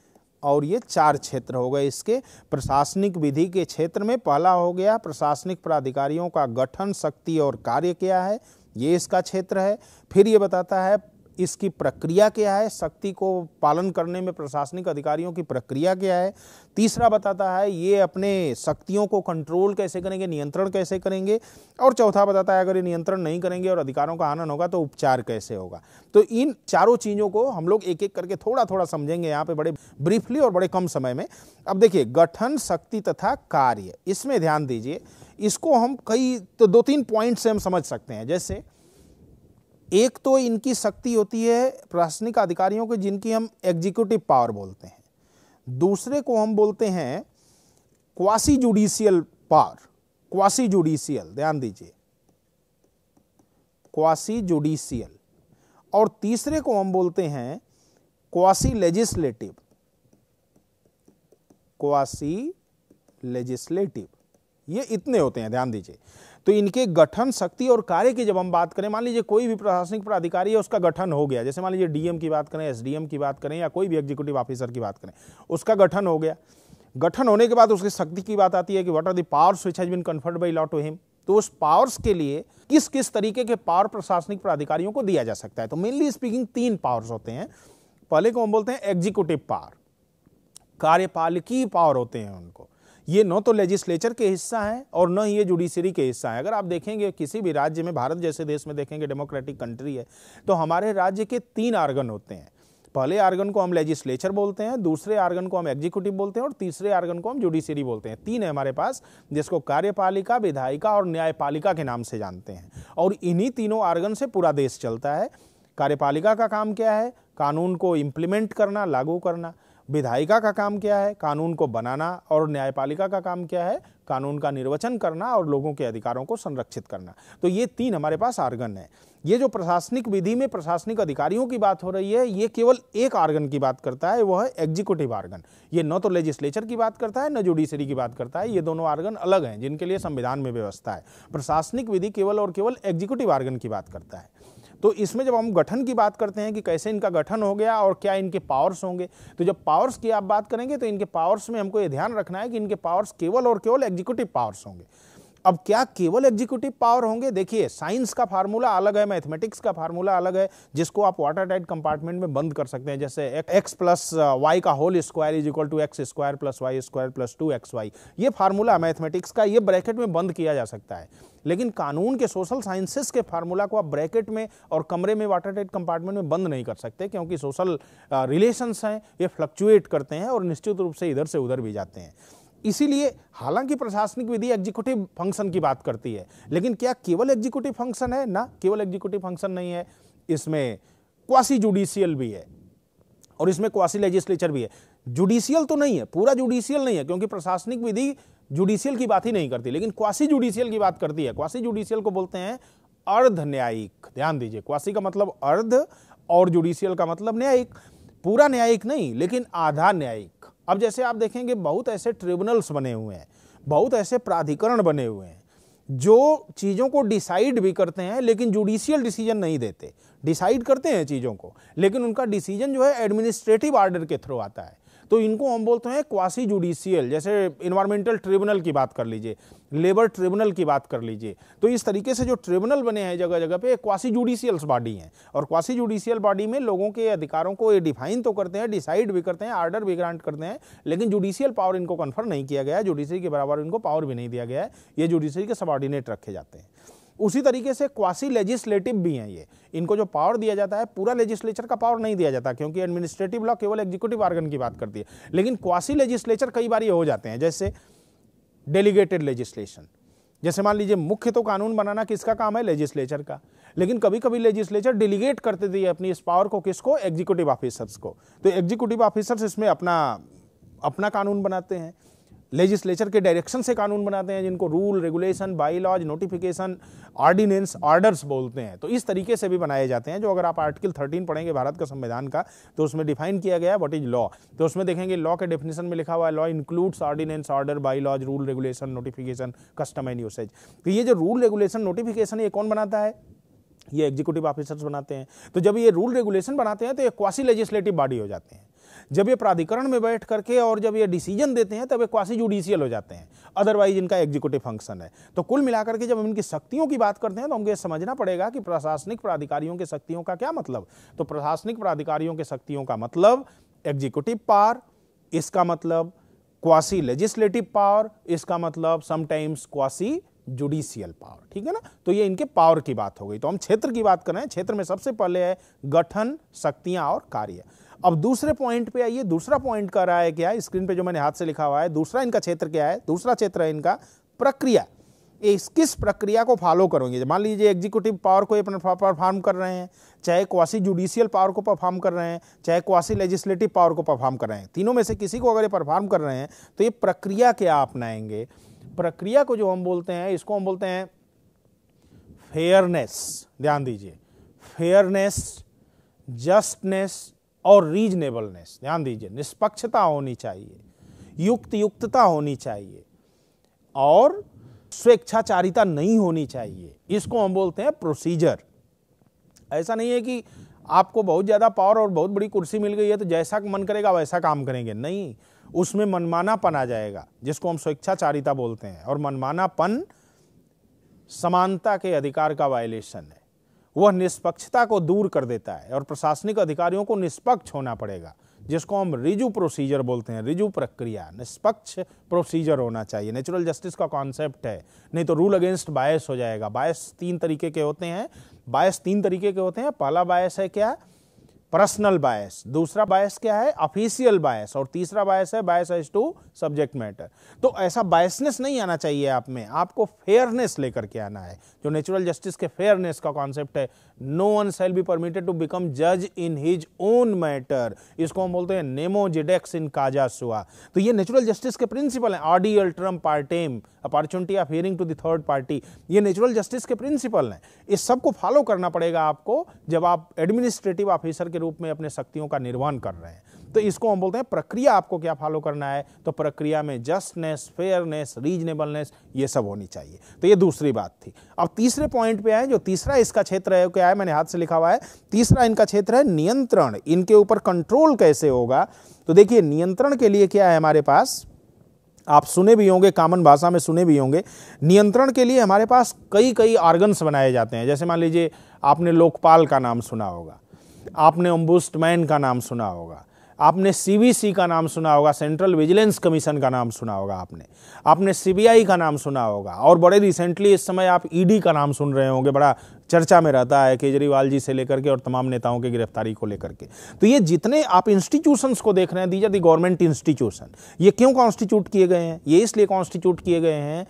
और ये चार क्षेत्र हो गए इसके प्रशासनिक विधि के क्षेत्र में पहला हो गया प्रशासनिक प्राधिकारियों का गठन शक्ति और कार्य क्या है ये इसका क्षेत्र है फिर ये बताता है इसकी प्रक्रिया क्या है शक्ति को पालन करने में प्रशासनिक अधिकारियों की प्रक्रिया क्या है तीसरा बताता है ये अपने शक्तियों को कंट्रोल कैसे करेंगे नियंत्रण कैसे करेंगे और चौथा बताता है अगर ये नियंत्रण नहीं करेंगे और अधिकारों का आनंद होगा तो उपचार कैसे होगा तो इन चारों चीज़ों को हम लोग एक एक करके थोड़ा थोड़ा समझेंगे यहाँ पर बड़े ब्रीफली और बड़े कम समय में अब देखिए गठन शक्ति तथा कार्य इसमें ध्यान दीजिए इसको हम कई तो दो तीन पॉइंट से हम समझ सकते हैं जैसे एक तो इनकी शक्ति होती है प्रशासनिक अधिकारियों की जिनकी हम एग्जीक्यूटिव पावर बोलते हैं दूसरे को हम बोलते हैं quasi judicial power quasi judicial ध्यान दीजिए क्वासी जुडिशियल और तीसरे को हम बोलते हैं क्वासी लेजिस्लेटिव क्वासी लेजिस्लेटिव ये इतने होते हैं ध्यान दीजिए तो इनके गठन शक्ति और कार्य की जब हम बात करें मान लीजिए कोई भी प्रशासनिक प्राधिकारी है उसका गठन हो गया जैसे मान लीजिए डीएम की बात करें एसडीएम की बात करें या कोई भी एग्जीक्यूटिव ऑफिसर की बात करें उसका गठन हो गया गठन होने के बाद उसकी शक्ति की बात आती है कि what are the powers which has been conferred by law to him तो उस पावर्स के लिए किस किस तरीके के पावर प्रशासनिक प्राधिकारियों को दिया जा सकता है तो मेनली स्पीकिंग तीन पावर्स होते हैं पहले को हम बोलते हैं एग्जीक्यूटिव पावर कार्यपालिकी पावर होते हैं उनको ये न तो लेजिस्लेचर के हिस्सा हैं और न ही ये जुडिशरी के हिस्सा हैं अगर आप देखेंगे किसी भी राज्य में भारत जैसे देश में देखेंगे डेमोक्रेटिक कंट्री है तो हमारे राज्य के तीन आर्गन होते हैं पहले आर्गन को हम लेजिस्लेचर बोलते हैं दूसरे आर्गन को हम एग्जीक्यूटिव बोलते हैं और तीसरे आर्गन को हम जुडिशरी बोलते हैं तीन है हमारे पास जिसको कार्यपालिका विधायिका और न्यायपालिका के नाम से जानते हैं और इन्हीं तीनों आर्गन से पूरा देश चलता है कार्यपालिका का काम क्या है कानून को इम्प्लीमेंट करना लागू करना विधायिका का काम क्या है कानून को बनाना और न्यायपालिका का काम क्या है कानून का निर्वचन करना और लोगों के अधिकारों को संरक्षित करना तो ये तीन हमारे पास आर्गन है ये जो प्रशासनिक विधि में प्रशासनिक अधिकारियों की बात हो रही है ये केवल एक आर्गन की बात करता है वह है एग्जीक्यूटिव आर्गन ये न तो लेजिस्लेचर की बात करता है न जुडिशरी की बात करता है ये दोनों आर्गन अलग हैं जिनके लिए संविधान में व्यवस्था है प्रशासनिक विधि केवल और केवल एग्जीक्यूटिव आर्गन की बात करता है तो इसमें जब हम गठन की बात करते हैं कि कैसे इनका गठन हो गया और क्या इनके पावर्स होंगे तो जब पावर्स की आप बात करेंगे तो इनके पावर्स में हमको ये ध्यान रखना है कि इनके पावर्स केवल और केवल एग्जीक्यूटिव पावर्स होंगे अब क्या केवल एग्जीक्यूटिव पावर होंगे देखिए साइंस का फार्मूला अलग है मैथमेटिक्स का फार्मूला अलग है जिसको आप वाटर टाइट कंपार्टमेंट में बंद कर सकते हैं जैसे एक्स प्लस वाई का whole square is equal to x square plus y square plus two x y ये फार्मूला मैथमेटिक्स का ये ब्रैकेट में बंद किया जा सकता है लेकिन कानून के सोशल साइंसेस के फार्मूला को आप ब्रैकेट में और कमरे में वाटर टाइट कंपार्टमेंट में बंद नहीं कर सकते क्योंकि सोशल रिलेशंस uh, हैं ये फ्लक्चुएट करते हैं और निश्चित रूप से इधर से उधर भी जाते हैं इसीलिए हालांकि प्रशासनिक विधि एग्जीक्यूटिव फंक्शन की बात करती है लेकिन क्या केवल एग्जीक्यूटिव फंक्शन है ना केवल एग्जीक्यूटिव फंक्शन नहीं है इसमें क्वासी जुडिशियल भी है और इसमें क्वासी लेजिस्लेचर भी है जुडिशियल तो नहीं है पूरा जुडिशियल नहीं है क्योंकि प्रशासनिक विधि जुडिशियल की बात ही नहीं करती लेकिन क्वासी जुडिशियल की बात करती है क्वासी जुडिशियल को बोलते हैं अर्ध न्यायिक ध्यान दीजिए क्वासी का मतलब अर्ध और जुडिशियल का मतलब न्यायिक पूरा न्यायिक नहीं लेकिन आधा न्यायिक अब जैसे आप देखेंगे बहुत ऐसे ट्रिब्यूनल्स बने हुए हैं बहुत ऐसे प्राधिकरण बने हुए हैं जो चीज़ों को डिसाइड भी करते हैं लेकिन जुडिशियल डिसीजन नहीं देते डिसाइड करते हैं चीज़ों को लेकिन उनका डिसीजन जो है एडमिनिस्ट्रेटिव आर्डर के थ्रू आता है तो इनको हम बोलते हैं क्वासी जुडिशियल जैसे इन्वायरमेंटल ट्रिब्यूनल की बात कर लीजिए लेबर ट्रिब्यूनल की बात कर लीजिए तो इस तरीके से जो ट्रिब्यूनल बने हैं जगह जगह पे क्वासी जुडिशियल्स बॉडी हैं और क्वासी जुडिशियल बॉडी में लोगों के अधिकारों को ये डिफाइन तो करते हैं डिसाइड भी करते हैं आर्डर भी ग्रांट करते हैं लेकिन जुडिशियल पावर इनको कन्फर्म नहीं किया गया जुडिशरी के बराबर इनको पावर भी नहीं दिया गया है ये जुडिशरी के सबॉर्डिनेट रखे जाते हैं उसी तरीके से क्वासी लेजिस्लेटिव भी हैं ये इनको जो पावर दिया जाता है पूरा लेजिस्लेचर का पावर नहीं दिया जाता क्योंकि एडमिनिस्ट्रेटिव लॉ केवल एग्जीक्यूटिव ऑर्गन की बात करती है लेकिन क्वासी लेजिस्लेचर कई बार ये हो जाते हैं जैसे डेलीगेटेड लेजिस्लेशन जैसे मान लीजिए मुख्य तो कानून बनाना किसका काम है लेजिस्लेचर का लेकिन कभी कभी लेजिस्लेचर डेलीगेट करते थे अपनी इस पावर को किसको एग्जीक्यूटिव ऑफिसर्स को तो एग्जीक्यूटिव ऑफिसर्स इसमें अपना अपना कानून बनाते हैं लेजिस्लेचर के डायरेक्शन से कानून बनाते हैं जिनको rule regulation bylaws notification ordinance orders बोलते हैं तो इस तरीके से भी बनाए जाते हैं जो अगर आप आर्टिकल थर्टीन पढ़ेंगे भारत का संविधान का तो उसमें डिफाइन किया गया वट इज लॉ तो उसमें देखेंगे लॉ के डेफिनेशन में लिखा हुआ है law includes ordinance order bylaws rule regulation notification custom and usage तो ये जो रूल रेगुलेशन नोटिफिकेशन ये कौन बनाता है ये एग्जीक्यूटिव ऑफिसर्स बनाते हैं तो जब ये रूल रेगुलेशन बनाते हैं तो ये क्वासी लेजिस्लेटिव बॉडी हो जाते हैं जब ये प्राधिकरण में बैठ करके और जब ये डिसीजन देते हैं तब ये क्वासी जुडिशियल हो जाते हैं अदरवाइज इनका एग्जीक्यूटिव फंक्शन है तो कुल मिलाकर के जब हम इनकी शक्तियों की बात करते हैं तो हमको ये समझना पड़ेगा कि प्रशासनिक प्राधिकारियों के शक्तियों का क्या मतलब तो प्रशासनिक प्राधिकारियों के शक्तियों का मतलब एग्जीक्यूटिव पावर इसका मतलब क्वासी लेजिस्लेटिव पावर इसका मतलब समटाइम्स क्वासी जुडिशियल पावर ठीक है ना तो ये इनके पावर की बात हो गई तो हम क्षेत्र की बात कर रहे हैं क्षेत्र में सबसे पहले है गठन शक्तियां और कार्य अब दूसरे पॉइंट पे आइए दूसरा पॉइंट कर रहा है क्या स्क्रीन पे जो मैंने हाथ से लिखा हुआ है दूसरा इनका क्षेत्र क्या है दूसरा क्षेत्र है इनका प्रक्रिया इस किस प्रक्रिया को फॉलो करोगे मान लीजिए एग्जीक्यूटिव पावर को परफॉर्म कर रहे हैं चाहे क्वासी जुडिशियल पावर को परफॉर्म कर रहे हैं चाहे क्वासी लेजिस्लेटिव पावर को परफॉर्म कर रहे हैं तीनों में से किसी को अगर ये परफॉर्म कर रहे हैं तो ये प्रक्रिया क्या अपनाएंगे प्रक्रिया को जो हम बोलते हैं इसको हम बोलते हैं फेयरनेस ध्यान दीजिए फेयरनेस जस्टनेस और रीजनेबलनेस ध्यान दीजिए निष्पक्षता होनी चाहिए युक्त युक्तता होनी चाहिए और स्वेच्छाचारिता नहीं होनी चाहिए इसको हम बोलते हैं प्रोसीजर ऐसा नहीं है कि आपको बहुत ज़्यादा पावर और बहुत बड़ी कुर्सी मिल गई है तो जैसा मन करेगा वैसा काम करेंगे नहीं उसमें मनमानापन आ जाएगा जिसको हम स्वेच्छाचारिता बोलते हैं और मनमानापन समानता के अधिकार का वायलेशन है वह निष्पक्षता को दूर कर देता है और प्रशासनिक अधिकारियों को निष्पक्ष होना पड़ेगा जिसको हम रिजू प्रोसीजर बोलते हैं रिजू प्रक्रिया निष्पक्ष प्रोसीजर होना चाहिए नेचुरल जस्टिस का कॉन्सेप्ट है नहीं तो रूल अगेंस्ट बायस हो जाएगा बायस तीन तरीके के होते हैं बायस तीन तरीके के होते हैं पहला बायस है क्या पर्सनल बायस दूसरा बायस क्या है ऑफिशियल बायस और तीसरा बायस है bias as to subject matter तो ऐसा बायसनेस नहीं आना चाहिए आप में आपको फेयरनेस लेकर के आना है जो नेचुरल जस्टिस के फेयरनेस का कॉन्सेप्ट है no one shall be permitted to become जज इन हिज ओन मैटर इसको हम बोलते हैं नेमो जिडेक्स इन काजासुआ तो ये नेचुरल जस्टिस के प्रिंसिपल हैं ऑडी अल्ट्रम पार्टेम opportunity of hearing to third party ये नेचुरल जस्टिस के प्रिंसिपल हैं इस सबको फॉलो करना पड़ेगा आपको जब आप एडमिनिस्ट्रेटिव ऑफिसर के रूप में अपने शक्तियों का निर्वहन कर रहे हैं तो इसको हम बोलते हैं प्रक्रिया आपको क्या फॉलो करना है तो प्रक्रिया में जस्टनेस फेयरनेस रीजनेबलनेस ये सब होनी चाहिए तो ये दूसरी बात थी अब तीसरे पॉइंट पे आए जो तीसरा इसका क्षेत्र है क्या है मैंने हाथ से लिखा हुआ है तीसरा इनका क्षेत्र है नियंत्रण इनके ऊपर कंट्रोल कैसे होगा तो देखिए नियंत्रण के लिए क्या है हमारे पास आप सुने भी होंगे कॉमन भाषा में सुने भी होंगे नियंत्रण के लिए हमारे पास कई कई ऑर्गन्स बनाए जाते हैं जैसे मान लीजिए आपने लोकपाल का नाम सुना होगा आपने अम्बुस्टमैन का नाम सुना होगा आपने सीबीसी का नाम सुना होगा सेंट्रल विजिलेंस कमीशन का नाम सुना होगा आपने आपने सीबीआई का नाम सुना होगा और बड़े रिसेंटली इस समय आप ईडी e का नाम सुन रहे होंगे बड़ा चर्चा में रहता है केजरीवाल जी से लेकर के और तमाम नेताओं की गिरफ्तारी को लेकर के तो ये जितने आप इंस्टीट्यूशंस को देख रहे हैं these are the government institution ये क्यों कॉन्स्टिट्यूट किए गए हैं ये इसलिए कॉन्स्टिट्यूट किए गए हैं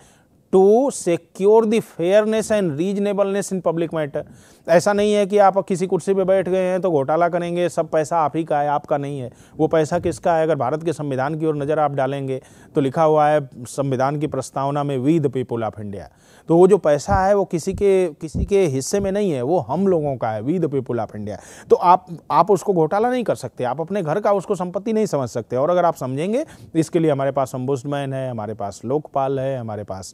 to secure the fairness and reasonableness in public matter ऐसा नहीं है कि आप किसी कुर्सी पे बैठ गए हैं तो घोटाला करेंगे सब पैसा आप ही का है आपका नहीं है वो पैसा किसका है अगर भारत के संविधान की ओर नज़र आप डालेंगे तो लिखा हुआ है संविधान की प्रस्तावना में we the people of India तो वो जो पैसा है वो किसी के किसी के हिस्से में नहीं है वो हम लोगों का है we the people of India तो आप आप उसको घोटाला नहीं कर सकते आप अपने घर का उसको संपत्ति नहीं समझ सकते और अगर आप समझेंगे इसके लिए हमारे पास अम्बुस्डमैन है हमारे पास लोकपाल है हमारे पास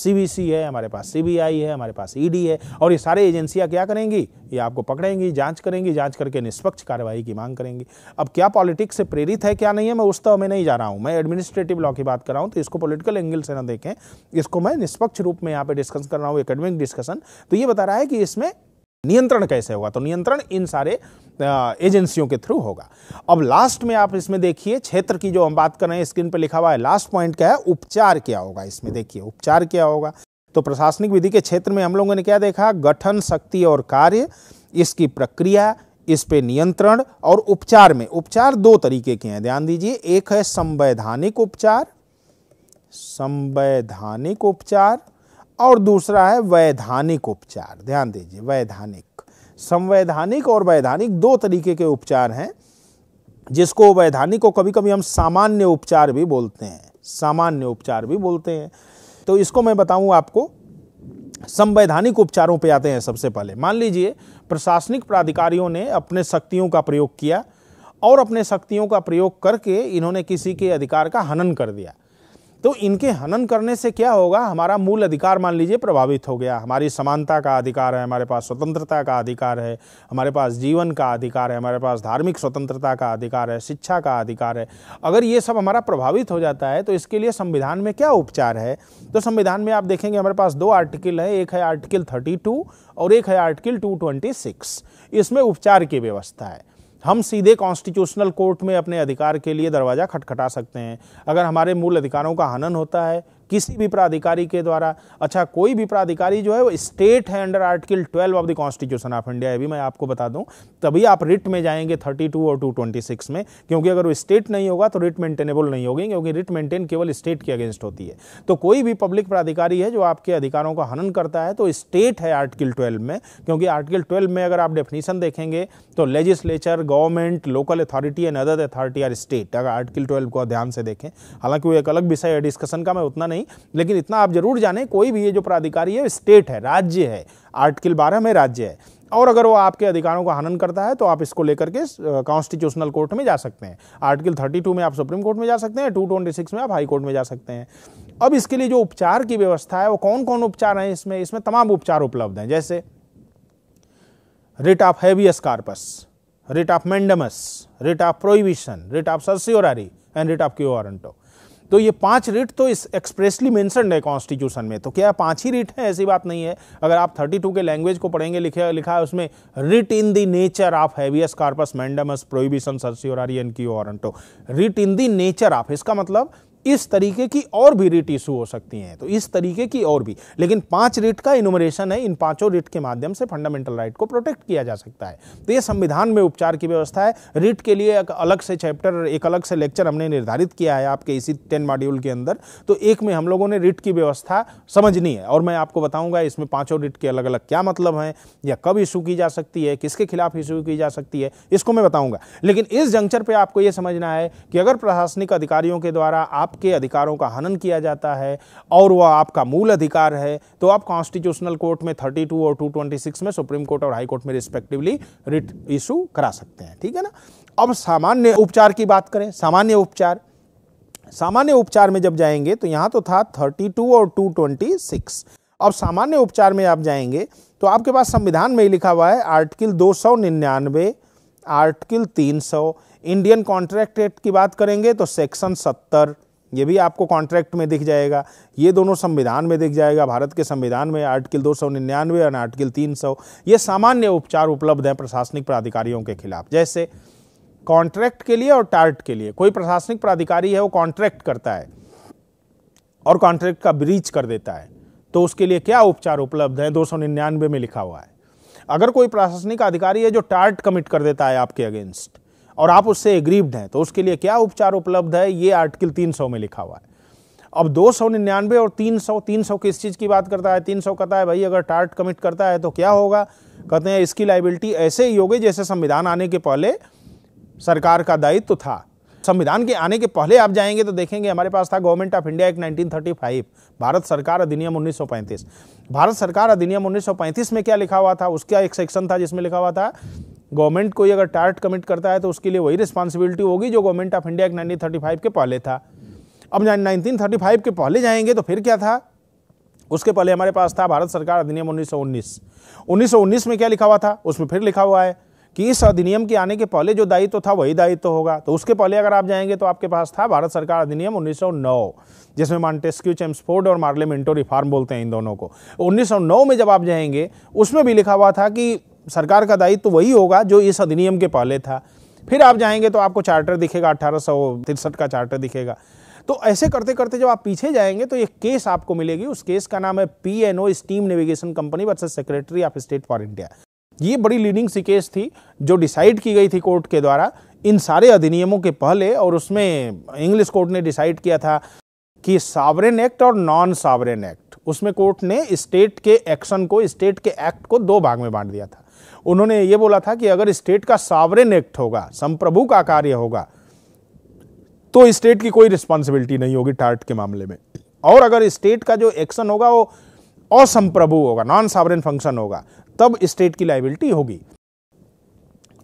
सी है हमारे पास सी है हमारे पास ई e है और ये सारे एजेंसियाँ क्या क्या करेंगी ये आपको पकड़ेंगी जांच करेंगी जांच करके निष्पक्ष कार्रवाई की मांग करेंगी अब क्या पॉलिटिक्स से प्रेरित है क्या नहीं है मैं उस तरह में नहीं जा रहा हूँ मैं एडमिनिस्ट्रेटिव लॉ की बात कर रहा हूँ तो इसको पॉलिटिकल एंगल से ना देखें इसको मैं निष्पक्ष रूप में यहाँ पर डिस्कस कर रहा हूँ एकेडमिक डिस्कशन तो ये बता रहा है कि इसमें नियंत्रण कैसे होगा तो नियंत्रण इन सारे एजेंसियों के थ्रू होगा अब लास्ट में आप इसमें देखिए क्षेत्र की जो हम बात कर रहे हैं स्क्रीन पर लिखा हुआ है लास्ट पॉइंट क्या है उपचार क्या होगा इसमें देखिए उपचार क्या होगा तो प्रशासनिक विधि के क्षेत्र में हम लोगों ने क्या देखा गठन शक्ति और कार्य इसकी प्रक्रिया इस पे नियंत्रण और उपचार में उपचार दो तरीके के हैं ध्यान दीजिए एक है संवैधानिक उपचार संवैधानिक उपचार और दूसरा है वैधानिक उपचार ध्यान दीजिए वैधानिक संवैधानिक और वैधानिक दो तरीके के उपचार हैं जिसको वैधानिक को कभी कभी हम सामान्य उपचार भी बोलते हैं सामान्य उपचार भी बोलते हैं तो इसको मैं बताऊं आपको संवैधानिक उपचारों पे आते हैं सबसे पहले मान लीजिए प्रशासनिक प्राधिकारियों ने अपने शक्तियों का प्रयोग किया और अपने शक्तियों का प्रयोग करके इन्होंने किसी के अधिकार का हनन कर दिया तो इनके हनन करने से क्या होगा हमारा मूल अधिकार मान लीजिए प्रभावित हो गया हमारी समानता का अधिकार है हमारे पास स्वतंत्रता का अधिकार है हमारे पास जीवन का अधिकार है हमारे पास धार्मिक स्वतंत्रता का अधिकार है शिक्षा का अधिकार है अगर ये सब हमारा प्रभावित हो जाता है तो इसके लिए संविधान में क्या उपचार है तो संविधान में आप देखेंगे हमारे पास दो आर्टिकल है एक है आर्टिकल थर्टी और एक है आर्टिकल टू इसमें उपचार की व्यवस्था है हम सीधे कॉन्स्टिट्यूशनल कोर्ट में अपने अधिकार के लिए दरवाज़ा खटखटा सकते हैं अगर हमारे मूल अधिकारों का हनन होता है किसी भी प्राधिकारी के द्वारा अच्छा कोई भी प्राधिकारी जो है वो स्टेट है under article 12 of the constitution of India अभी भी मैं आपको बता दूं तभी आप रिट में जाएंगे 32 और 226 में क्योंकि अगर वो स्टेट नहीं होगा तो रिट मेंटेनेबल नहीं होगी क्योंकि रिट मेंटेन केवल स्टेट के अगेंस्ट होती है तो कोई भी पब्लिक प्राधिकारी है जो आपके अधिकारों का हनन करता है तो स्टेट है आर्टिकल ट्वेल्व में क्योंकि आर्टिकल ट्वेल्व में अगर आप डेफिनीशन देखेंगे तो legislature government local authority and other authority are state अगर आर्टिकल ट्वेल्व को ध्यान से देखें हालांकि वो एक अलग विषय है डिस्कशन का मैं उतना नहीं नहीं लेकिन इतना आप जरूर जाने कोई भी ये जो प्राधिकारी है स्टेट है राज्य है आर्टिकल बारह में राज्य है और अगर वो आपके अधिकारों का हनन करता है तो आप इसको लेकर के कॉन्स्टिट्यूशनल कोर्ट में जा सकते हैं आर्टिकल 32 में आप सुप्रीम कोर्ट में जा सकते हैं 226 में आप हाई कोर्ट में जा सकते हैं अब इसके लिए जो उपचार की व्यवस्था है वो कौन कौन उपचार हैं इसमें इसमें तमाम उपचार उपलब्ध हैं जैसे writ of habeas corpus writ of mandamus writ of prohibition writ of certiorari and writ of quo warranto तो ये पांच रिट तो इस एक्सप्रेसली मेंशनड है कॉन्स्टिट्यूशन में तो क्या पांच ही रिट है ऐसी बात नहीं है अगर आप 32 के लैंग्वेज को पढ़ेंगे लिखे लिखा है उसमें writ in the nature of habeas corpus mandamus prohibition certiorari and quo warranto writ in the nature of इसका मतलब इस तरीके की और भी रिट इशू हो सकती हैं तो इस तरीके की और भी लेकिन पांच रिट का इनोमरेशन है इन पांचों रिट के माध्यम से फंडामेंटल राइट को प्रोटेक्ट किया जा सकता है तो यह संविधान में उपचार की व्यवस्था है रिट के लिए एक अलग से चैप्टर एक अलग से लेक्चर हमने निर्धारित किया है आपके इसी टेन मॉड्यूल के अंदर तो एक में हम लोगों ने रिट की व्यवस्था समझनी है और मैं आपको बताऊंगा इसमें पांचों रिट के अलग अलग क्या मतलब हैं या कब इशू की जा सकती है किसके खिलाफ इशू की जा सकती है इसको मैं बताऊंगा लेकिन इस जंक्चर पर आपको यह समझना है कि अगर प्रशासनिक अधिकारियों के द्वारा आप आपके अधिकारों का हनन किया जाता है और वह आपका मूल अधिकार है तो आप कॉन्स्टिट्यूशनल कोर्ट में 32 और 226 में सुप्रीम कोर्ट और हाई कोर्ट में रिस्पेक्टिवली रिट इशू करा सकते हैं ठीक है ना अब सामान्य उपचार की बात करें सामान्य उपचार सामान्य उपचार में जब जाएंगे तो यहाँ तो था 32 और 226 अब सामान्य उपचार में आप जाएंगे तो आपके पास संविधान में ही लिखा हुआ है आर्टिकल दो सौ निन्यानवे आर्टिकल तीन इंडियन कॉन्ट्रैक्ट एक्ट की बात करेंगे तो सेक्शन सत्तर ये भी आपको कॉन्ट्रैक्ट में दिख जाएगा ये दोनों संविधान में दिख जाएगा भारत के संविधान में आर्टिकल दो सौ निन्यानवे और आर्टिकल तीन सौ ये सामान्य उपचार उपलब्ध हैं प्रशासनिक प्राधिकारियों के खिलाफ जैसे कॉन्ट्रैक्ट के लिए और टार्ट के लिए कोई प्रशासनिक प्राधिकारी है वो कॉन्ट्रैक्ट करता है और कॉन्ट्रैक्ट का ब्रीच कर देता है तो उसके लिए क्या उपचार उपलब्ध है दो सौ निन्यानवे में लिखा हुआ है अगर कोई प्रशासनिक अधिकारी है जो टार्ट कमिट कर देता है आपके अगेंस्ट और आप उससे एग्रीव्ड हैं तो उसके लिए क्या उपचार उपलब्ध है ये आर्टिकल 300 में लिखा हुआ है अब दो सौ निन्यानवे और तीन सौ तीन सौ किस चीज़ की बात करता है तीन सौ कहता है भाई अगर टार्ट कमिट करता है तो क्या होगा कहते हैं इसकी लाइबिलिटी ऐसे ही होगी जैसे संविधान आने के पहले सरकार का दायित्व तो था संविधान के आने के पहले आप जाएंगे तो देखेंगे हमारे पास था गवर्नमेंट ऑफ इंडिया एक्ट 1935 भारत सरकार अधिनियम 1935 भारत सरकार अधिनियम 1935 में क्या लिखा हुआ था उसका एक सेक्शन था जिसमें लिखा हुआ था गवर्नमेंट कोई अगर टार्ट कमिट करता है तो उसके लिए वही रिस्पांसिबिलिटी होगी जो government of India act nineteen के पहले था अब नाइनटीन फाइव के पहले जाएंगे तो फिर क्या था उसके पहले हमारे पास था भारत सरकार अधिनियम 1919 1919 में क्या लिखा हुआ था उसमें फिर लिखा हुआ है कि इस अधिनियम के आने के पहले जो दायित्व तो था वही दायित्व तो होगा तो उसके पहले अगर आप जाएंगे तो आपके पास था भारत सरकार अधिनियम 1909 जिसमें मॉन्टेस्क्यू चेम्सफोर्ड और मार्लिमेंटो रिफॉर्म बोलते हैं इन दोनों को 1909 में जब आप जाएंगे उसमें भी लिखा हुआ था कि सरकार का दायित्व तो वही होगा जो इस अधिनियम के पहले था फिर आप जाएंगे तो आपको चार्टर दिखेगा अठारह का चार्टर दिखेगा तो ऐसे करते करते जब आप पीछे जाएंगे तो एक केस आपको मिलेगी उस केस का नाम है P N O steam navigation company versus secretary of state for India ये बड़ी लीडिंग सी केस थी जो डिसाइड की गई थी कोर्ट के द्वारा इन सारे अधिनियमों के पहले और उसमें इंग्लिश कोर्ट ने डिसाइड किया था कि सावरेन एक्ट और नॉन सावरेन एक्ट उसमें कोर्ट ने स्टेट के एक्शन को स्टेट के एक्ट को दो भाग में बांट दिया था उन्होंने ये बोला था कि अगर स्टेट का सावरेन एक्ट होगा संप्रभु का कार्य होगा तो स्टेट की कोई रिस्पॉन्सिबिलिटी नहीं होगी टार्ट के मामले में और अगर स्टेट का जो एक्शन होगा वो असंप्रभु होगा नॉन सावरेन फंक्शन होगा तब स्टेट की लाइबिलिटी होगी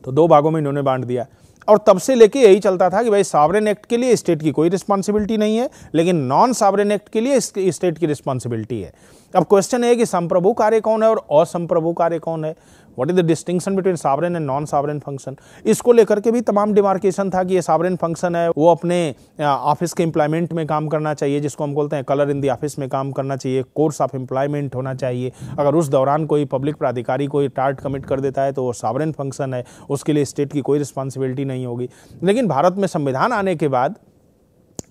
तो दो भागों में इन्होंने बांट दिया और तब से लेके यही चलता था कि भाई सावरेन एक्ट के लिए स्टेट की कोई रिस्पॉन्सिबिलिटी नहीं है लेकिन नॉन सावरेन एक्ट के लिए स्टेट की रिस्पॉन्सिबिलिटी है अब क्वेश्चन है कि संप्रभु कार्य कौन है और असंप्रभु कार्य कौन है what is the distinction between sovereign and non sovereign function इसको लेकर के भी तमाम डिमार्केशन था कि ये सावरेन फंक्शन है वो अपने ऑफिस के एम्प्लॉयमेंट में काम करना चाहिए जिसको हम बोलते हैं कलर इन दी ऑफिस में काम करना चाहिए कोर्स ऑफ एम्प्लॉयमेंट होना चाहिए अगर उस दौरान कोई पब्लिक प्राधिकारी कोई टार्ट कमिट कर देता है तो वो सावरेन फंक्शन है उसके लिए स्टेट की कोई रिस्पॉन्सिबिलिटी नहीं होगी लेकिन भारत में संविधान आने के बाद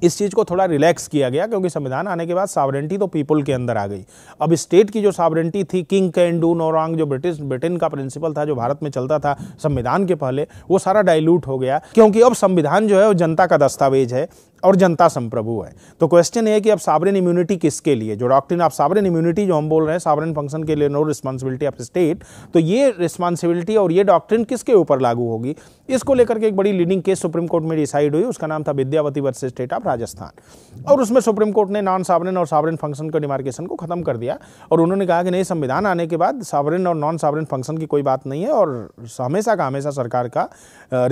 इस चीज़ को थोड़ा रिलैक्स किया गया क्योंकि संविधान आने के बाद सावरेंटी तो पीपल के अंदर आ गई अब स्टेट की जो सावरेंटी थी king can do no wrong जो ब्रिटिश ब्रिटेन का प्रिंसिपल था जो भारत में चलता था संविधान के पहले वो सारा डायल्यूट हो गया क्योंकि अब संविधान जो है वो जनता का दस्तावेज है और जनता संप्रभु है तो क्वेश्चन है कि अब सावरन इम्यूनिटी किसके लिए जो डॉक्टर आप सावरन इम्यूनिटी जो हम बोल रहे हैं सावरन फंक्शन के लिए नो रिस्पॉन्सिबिलिटी ऑफ स्टेट तो ये रिस्पॉन्सिबिलिटी और ये डॉक्टर किसके ऊपर लागू होगी इसको लेकर के एक बड़ी लीडिंग केस सुप्रीम कोर्ट में डिसाइड हुई उसका नाम था Vidyawati versus state of Rajasthan और उसमें सुप्रीम कोर्ट ने नॉन सावरन और सावरन फंक्शन के डिमार्केशन को खत्म कर दिया और उन्होंने कहा कि नहीं संविधान आने के बाद सावरन और नॉन सावरन फंक्शन की कोई बात नहीं है और हमेशा का हमेशा सरकार का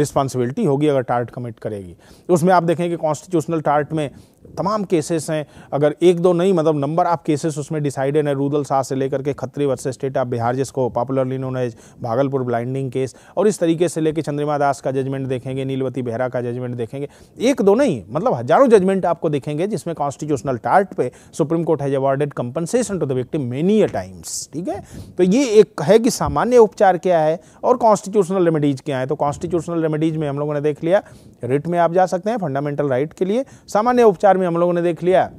रिस्पॉन्सिबिलिटी होगी अगर टार्ट कमिट करेगी उसमें आप देखेंगे कॉन्स्टिट्यूशन कॉन्स्टिट्यूशनल चार्ट में तमाम केसेस हैं अगर एक दो नहीं मतलब नंबर ऑफ केसेस उसमें डिसाइडेड है रूदल शाह से लेकर के Khatri versus state of Bihar जिसको पॉपुलरली नोन है भागलपुर ब्लाइंडिंग केस और इस तरीके से लेकर चंद्रमा दास का जजमेंट देखेंगे नीलवती बेहरा का जजमेंट देखेंगे एक दो नहीं मतलब हजारों जजमेंट आपको देखेंगे जिसमें कॉन्स्टिट्यूशनल टार्ट पे supreme court has awarded compensation to the victim many a times ठीक है तो ये एक है कि सामान्य उपचार क्या है और कॉन्स्टिट्यूशनल रेमेडीज क्या है तो कॉन्स्टिट्यूशनल रेमेडीज में हम लोगों ने देख लिया रिट में आप जा सकते हैं फंडामेंटल राइट के लिए सामान्य उपचार में हम लोगों ने देख लिया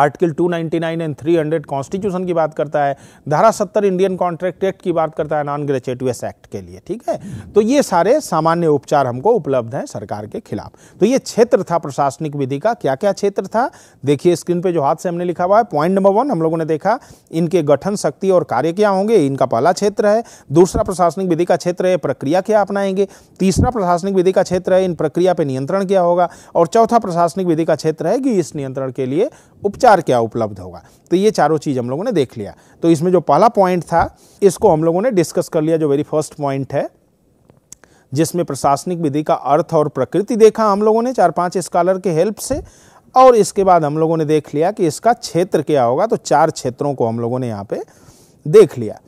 आर्टिकल 299 एंड 300 कॉन्स्टिट्यूशन की बात करता है धारा 70 इंडियन कॉन्ट्रैक्ट एक्ट की बात करता है नॉन ग्रेचुएटस एक्ट के लिए ठीक है तो ये सारे सामान्य उपचार हमको उपलब्ध हैं सरकार के खिलाफ तो ये क्षेत्र था प्रशासनिक विधि का क्या क्या क्षेत्र था देखिए स्क्रीन पे जो हाथ से हमने लिखा हुआ है पॉइंट नंबर वन हम लोगों ने देखा इनके गठन शक्ति और कार्य क्या होंगे इनका पहला क्षेत्र है दूसरा प्रशासनिक विधि का क्षेत्र है प्रक्रिया क्या अपनाएंगे तीसरा प्रशासनिक विधि का क्षेत्र है इन प्रक्रिया पर नियंत्रण क्या होगा और चौथा प्रशासनिक विधि का क्षेत्र है कि इस नियंत्रण के लिए उपचार उपचार क्या उपलब्ध होगा तो ये चारों चीज़ हम लोगों ने देख लिया तो इसमें जो पहला पॉइंट था इसको हम लोगों ने डिस्कस कर लिया जो वेरी फर्स्ट पॉइंट है जिसमें प्रशासनिक विधि का अर्थ और प्रकृति देखा हम लोगों ने चार पांच स्कॉलर के हेल्प से और इसके बाद हम लोगों ने देख लिया कि इसका क्षेत्र क्या होगा तो चार क्षेत्रों को हम लोगों ने यहाँ पे देख लिया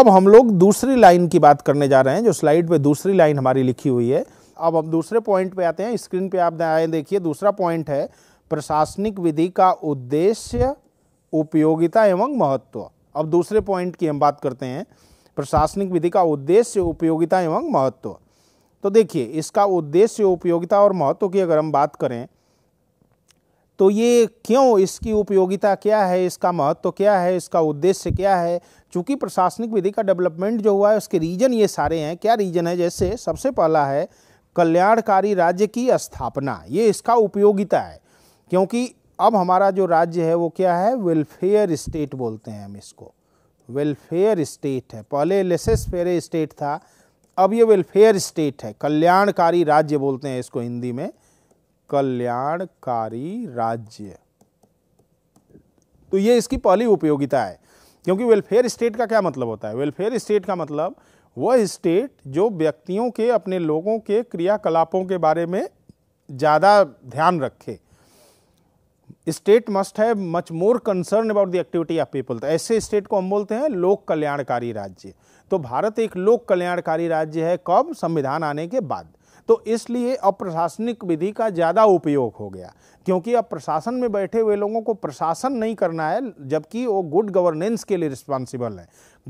अब हम लोग दूसरी लाइन की बात करने जा रहे हैं जो स्लाइड पे दूसरी लाइन हमारी लिखी हुई है अब हम दूसरे पॉइंट पे आते हैं स्क्रीन पे आप आए देखिए दूसरा पॉइंट है प्रशासनिक विधि का उद्देश्य उपयोगिता एवं महत्व अब दूसरे पॉइंट की हम बात करते हैं प्रशासनिक विधि का उद्देश्य उपयोगिता एवं महत्व तो देखिए इसका उद्देश्य उपयोगिता और महत्व की अगर हम बात करें तो ये क्यों इसकी उपयोगिता क्या है इसका महत्व क्या है इसका उद्देश्य क्या है चूंकि प्रशासनिक विधि का डेवलपमेंट जो हुआ है उसके रीजन ये सारे हैं क्या रीजन है जैसे सबसे पहला है कल्याणकारी राज्य की स्थापना ये इसका उपयोगिता है क्योंकि अब हमारा जो राज्य है वो क्या है वेलफेयर स्टेट बोलते हैं हम इसको वेलफेयर स्टेट है पहले लेसेस फेरे स्टेट था अब ये वेलफेयर स्टेट है कल्याणकारी राज्य बोलते हैं इसको हिंदी में कल्याणकारी राज्य तो ये इसकी पहली उपयोगिता है क्योंकि वेलफेयर स्टेट का क्या मतलब होता है वेलफेयर स्टेट का मतलब वह स्टेट जो व्यक्तियों के अपने लोगों के क्रियाकलापों के बारे में ज़्यादा ध्यान रखे state must have much more concern about the activity of people तो ऐसे स्टेट को हम बोलते हैं लोक कल्याणकारी राज्य तो भारत एक लोक कल्याणकारी राज्य है कब संविधान आने के बाद तो इसलिए अप्रशासनिक विधि का ज़्यादा उपयोग हो गया क्योंकि अब प्रशासन में बैठे हुए लोगों को प्रशासन नहीं करना है जबकि वो गुड गवर्नेंस के लिए रिस्पॉन्सिबल है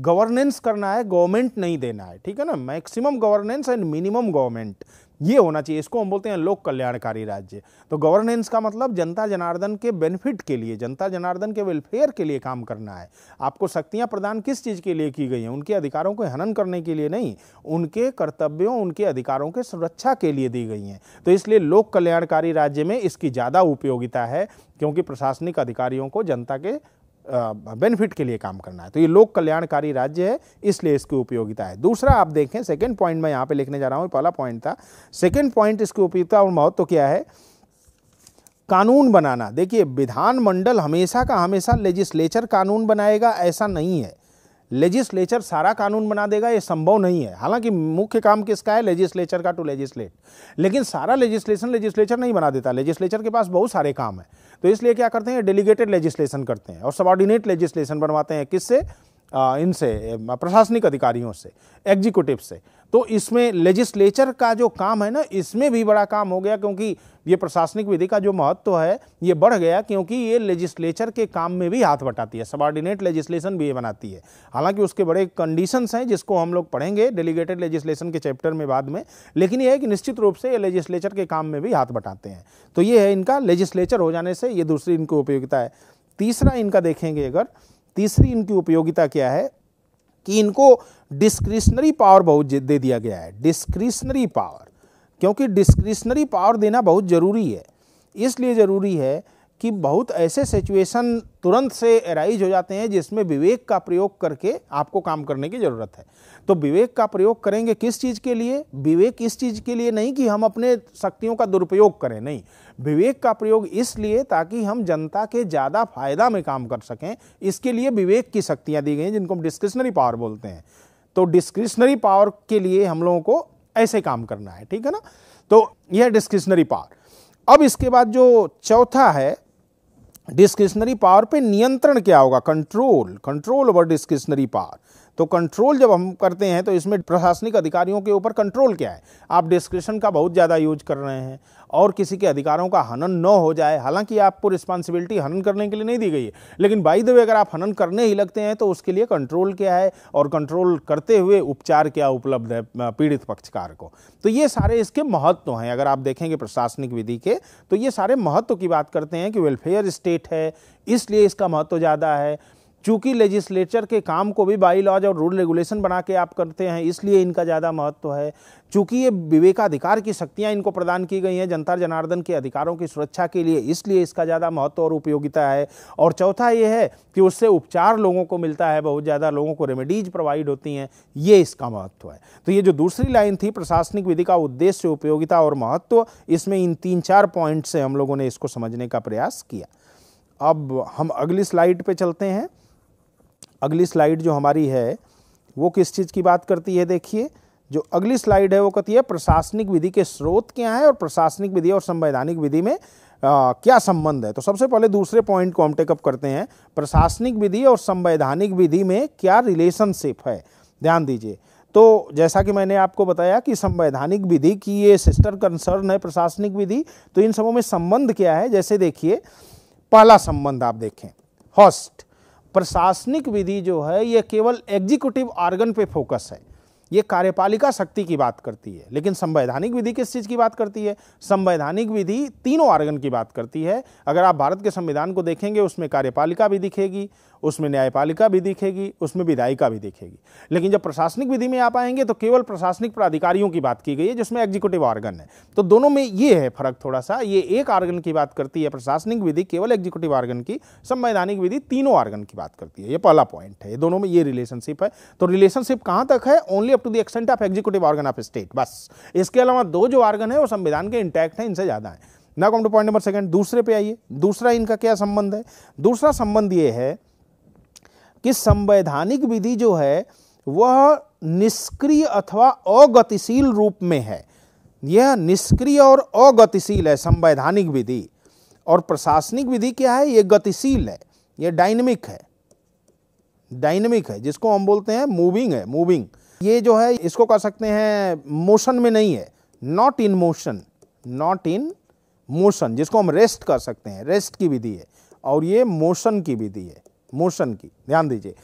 गवर्नेंस करना है गवर्नमेंट नहीं देना है ठीक है ना maximum governance and minimum government ये होना चाहिए इसको हम बोलते हैं लोक कल्याणकारी राज्य तो गवर्नेंस का मतलब जनता जनार्दन के बेनिफिट के लिए जनता जनार्दन के वेलफेयर के लिए काम करना है आपको शक्तियाँ प्रदान किस चीज़ के लिए की गई हैं उनके अधिकारों को हनन करने के लिए नहीं उनके कर्तव्यों उनके अधिकारों के सुरक्षा के लिए दी गई हैं तो इसलिए लोक कल्याणकारी राज्य में इसकी ज़्यादा उपयोगिता है क्योंकि प्रशासनिक अधिकारियों को जनता के बेनिफिट के लिए काम करना है तो ये लोक कल्याणकारी राज्य है इसलिए इसकी उपयोगिता है दूसरा आप देखें सेकेंड पॉइंट मैं यहाँ पे लिखने जा रहा हूँ पहला पॉइंट था सेकेंड पॉइंट इसकी उपयोगिता और महत्व तो क्या है कानून बनाना देखिए विधानमंडल हमेशा का हमेशा लेजिस्लेचर कानून बनाएगा ऐसा नहीं है लेजिस्लेचर सारा कानून बना देगा ये संभव नहीं है हालांकि मुख्य काम किसका है लेजिस्लेचर का टू लेजिस्लेट लेकिन सारा लेजिस्लेशन लेजिस्लेचर नहीं बना देता लेजिस्लेचर के पास बहुत सारे काम है तो इसलिए क्या करते हैं डेलीगेटेड लेजिस्लेशन करते हैं और सबॉर्डिनेट लेजिस्लेशन बनवाते हैं किससे इनसे प्रशासनिक अधिकारियों से एग्जीक्यूटिव से तो इसमें लेजिस्लेचर का जो काम है ना इसमें भी बड़ा काम हो गया क्योंकि ये प्रशासनिक विधि का जो महत्व है ये बढ़ गया क्योंकि ये लेजिस्लेचर के काम में भी हाथ बटाती है सबॉर्डिनेट लेजिस्लेशन भी ये बनाती है हालांकि उसके बड़े कंडीशंस हैं जिसको हम लोग पढ़ेंगे डेलीगेटेड लेजिस्लेशन के चैप्टर में बाद में लेकिन ये है कि निश्चित रूप से ये लेजिस्लेचर के काम में भी हाथ बटाते हैं तो ये है इनका लेजिस्लेचर हो जाने से ये दूसरी इनकी उपयोगिता है तीसरा इनका देखेंगे अगर तीसरी इनकी उपयोगिता क्या है कि इनको डिस्क्रिशनरी पावर बहुत दे दिया गया है डिस्क्रिशनरी पावर क्योंकि डिस्क्रिशनरी पावर देना बहुत ज़रूरी है इसलिए ज़रूरी है कि बहुत ऐसे सिचुएशन तुरंत से अराइज हो जाते हैं जिसमें विवेक का प्रयोग करके आपको काम करने की ज़रूरत है तो विवेक का प्रयोग करेंगे किस चीज़ के लिए विवेक इस चीज़ के लिए नहीं कि हम अपने शक्तियों का दुरुपयोग करें नहीं विवेक का प्रयोग इसलिए ताकि हम जनता के ज़्यादा फायदा में काम कर सकें इसके लिए विवेक की शक्तियाँ दी गई हैं जिनको हम डिस्क्रिशनरी पावर बोलते हैं तो डिस्क्रिशनरी पावर के लिए हम लोगों को ऐसे काम करना है ठीक है ना तो यह डिस्क्रिशनरी पावर अब इसके बाद जो चौथा है डिस्क्रिशनरी पावर पे नियंत्रण क्या होगा control control over discretionary power तो कंट्रोल जब हम करते हैं तो इसमें प्रशासनिक अधिकारियों के ऊपर कंट्रोल क्या है आप डिस्क्रिप्शन का बहुत ज़्यादा यूज कर रहे हैं और किसी के अधिकारों का हनन न हो जाए हालांकि आपको रिस्पॉन्सिबिलिटी हनन करने के लिए नहीं दी गई है लेकिन बाई द वे अगर आप हनन करने ही लगते हैं तो उसके लिए कंट्रोल क्या है और कंट्रोल करते हुए उपचार क्या उपलब्ध है पीड़ित पक्षकार को तो ये सारे इसके महत्व हैं अगर आप देखेंगे प्रशासनिक विधि के तो ये सारे महत्व की बात करते हैं कि वेलफेयर स्टेट है इसलिए इसका महत्व ज़्यादा है चूंकि लेजिस्लेचर के काम को भी बाई लॉज और रूल रेगुलेशन बना के आप करते हैं इसलिए इनका ज़्यादा महत्व है चूंकि ये विवेकाधिकार की शक्तियाँ इनको प्रदान की गई हैं जनता जनार्दन के अधिकारों की सुरक्षा के लिए इसलिए इसका ज़्यादा महत्व और उपयोगिता है और चौथा ये है कि उससे उपचार लोगों को मिलता है बहुत ज़्यादा लोगों को रेमेडीज प्रोवाइड होती हैं ये इसका महत्व है तो ये जो दूसरी लाइन थी प्रशासनिक विधि का उद्देश्य उपयोगिता और महत्व इसमें इन तीन चार पॉइंट से हम लोगों ने इसको समझने का प्रयास किया अब हम अगली स्लाइड पर चलते हैं अगली स्लाइड जो हमारी है वो किस चीज़ की बात करती है देखिए जो अगली स्लाइड है वो कहती है प्रशासनिक विधि के स्रोत क्या है और प्रशासनिक विधि और संवैधानिक विधि में आ, क्या संबंध है तो सबसे पहले दूसरे पॉइंट को हम टेकअप करते हैं प्रशासनिक विधि और संवैधानिक विधि में क्या रिलेशनशिप है ध्यान दीजिए तो जैसा कि मैंने आपको बताया कि संवैधानिक विधि की ये सिस्टर कंसर्न है प्रशासनिक विधि तो इन सबों में संबंध क्या है जैसे देखिए पहला संबंध आप देखें हॉस्ट प्रशासनिक विधि जो है ये केवल एग्जीक्यूटिव ऑर्गन पे फोकस है ये कार्यपालिका शक्ति की बात करती है लेकिन संवैधानिक विधि किस चीज़ की बात करती है संवैधानिक विधि तीनों ऑर्गन की बात करती है अगर आप भारत के संविधान को देखेंगे उसमें कार्यपालिका भी दिखेगी उसमें न्यायपालिका भी दिखेगी उसमें विधायिका भी दिखेगी लेकिन जब प्रशासनिक विधि में आप आएंगे तो केवल प्रशासनिक प्राधिकारियों की बात की गई है जिसमें एग्जीक्यूटिव ऑर्गन है तो दोनों में ये है फर्क थोड़ा सा ये एक ऑर्गन की बात करती है प्रशासनिक विधि केवल एग्जीक्यूटिव ऑर्गन की संवैधानिक विधि तीनों ऑर्गन की बात करती है ये पहला पॉइंट है ये दोनों में ये रिलेशनशिप है तो रिलेशनशिप कहाँ तक है only up to the extent of executive organ of state बस इसके अलावा दो जो ऑर्गन है वो संविधान के इंटैक्ट है इनसे ज़्यादा है ना come to point number second दूसरे पे आइए दूसरा इनका क्या संबंध है दूसरा संबंध ये है कि संवैधानिक विधि जो है वह निष्क्रिय अथवा अगतिशील रूप में है यह निष्क्रिय और अगतिशील है संवैधानिक विधि और प्रशासनिक विधि क्या है यह गतिशील है यह डायनेमिक है डायनेमिक है जिसको हम बोलते हैं मूविंग है मूविंग ये जो है इसको कह सकते हैं मोशन में नहीं है not in motion not in motion जिसको हम रेस्ट कर सकते हैं रेस्ट की विधि है और ये मोशन की विधि है मोशन की ध्यान दीजिए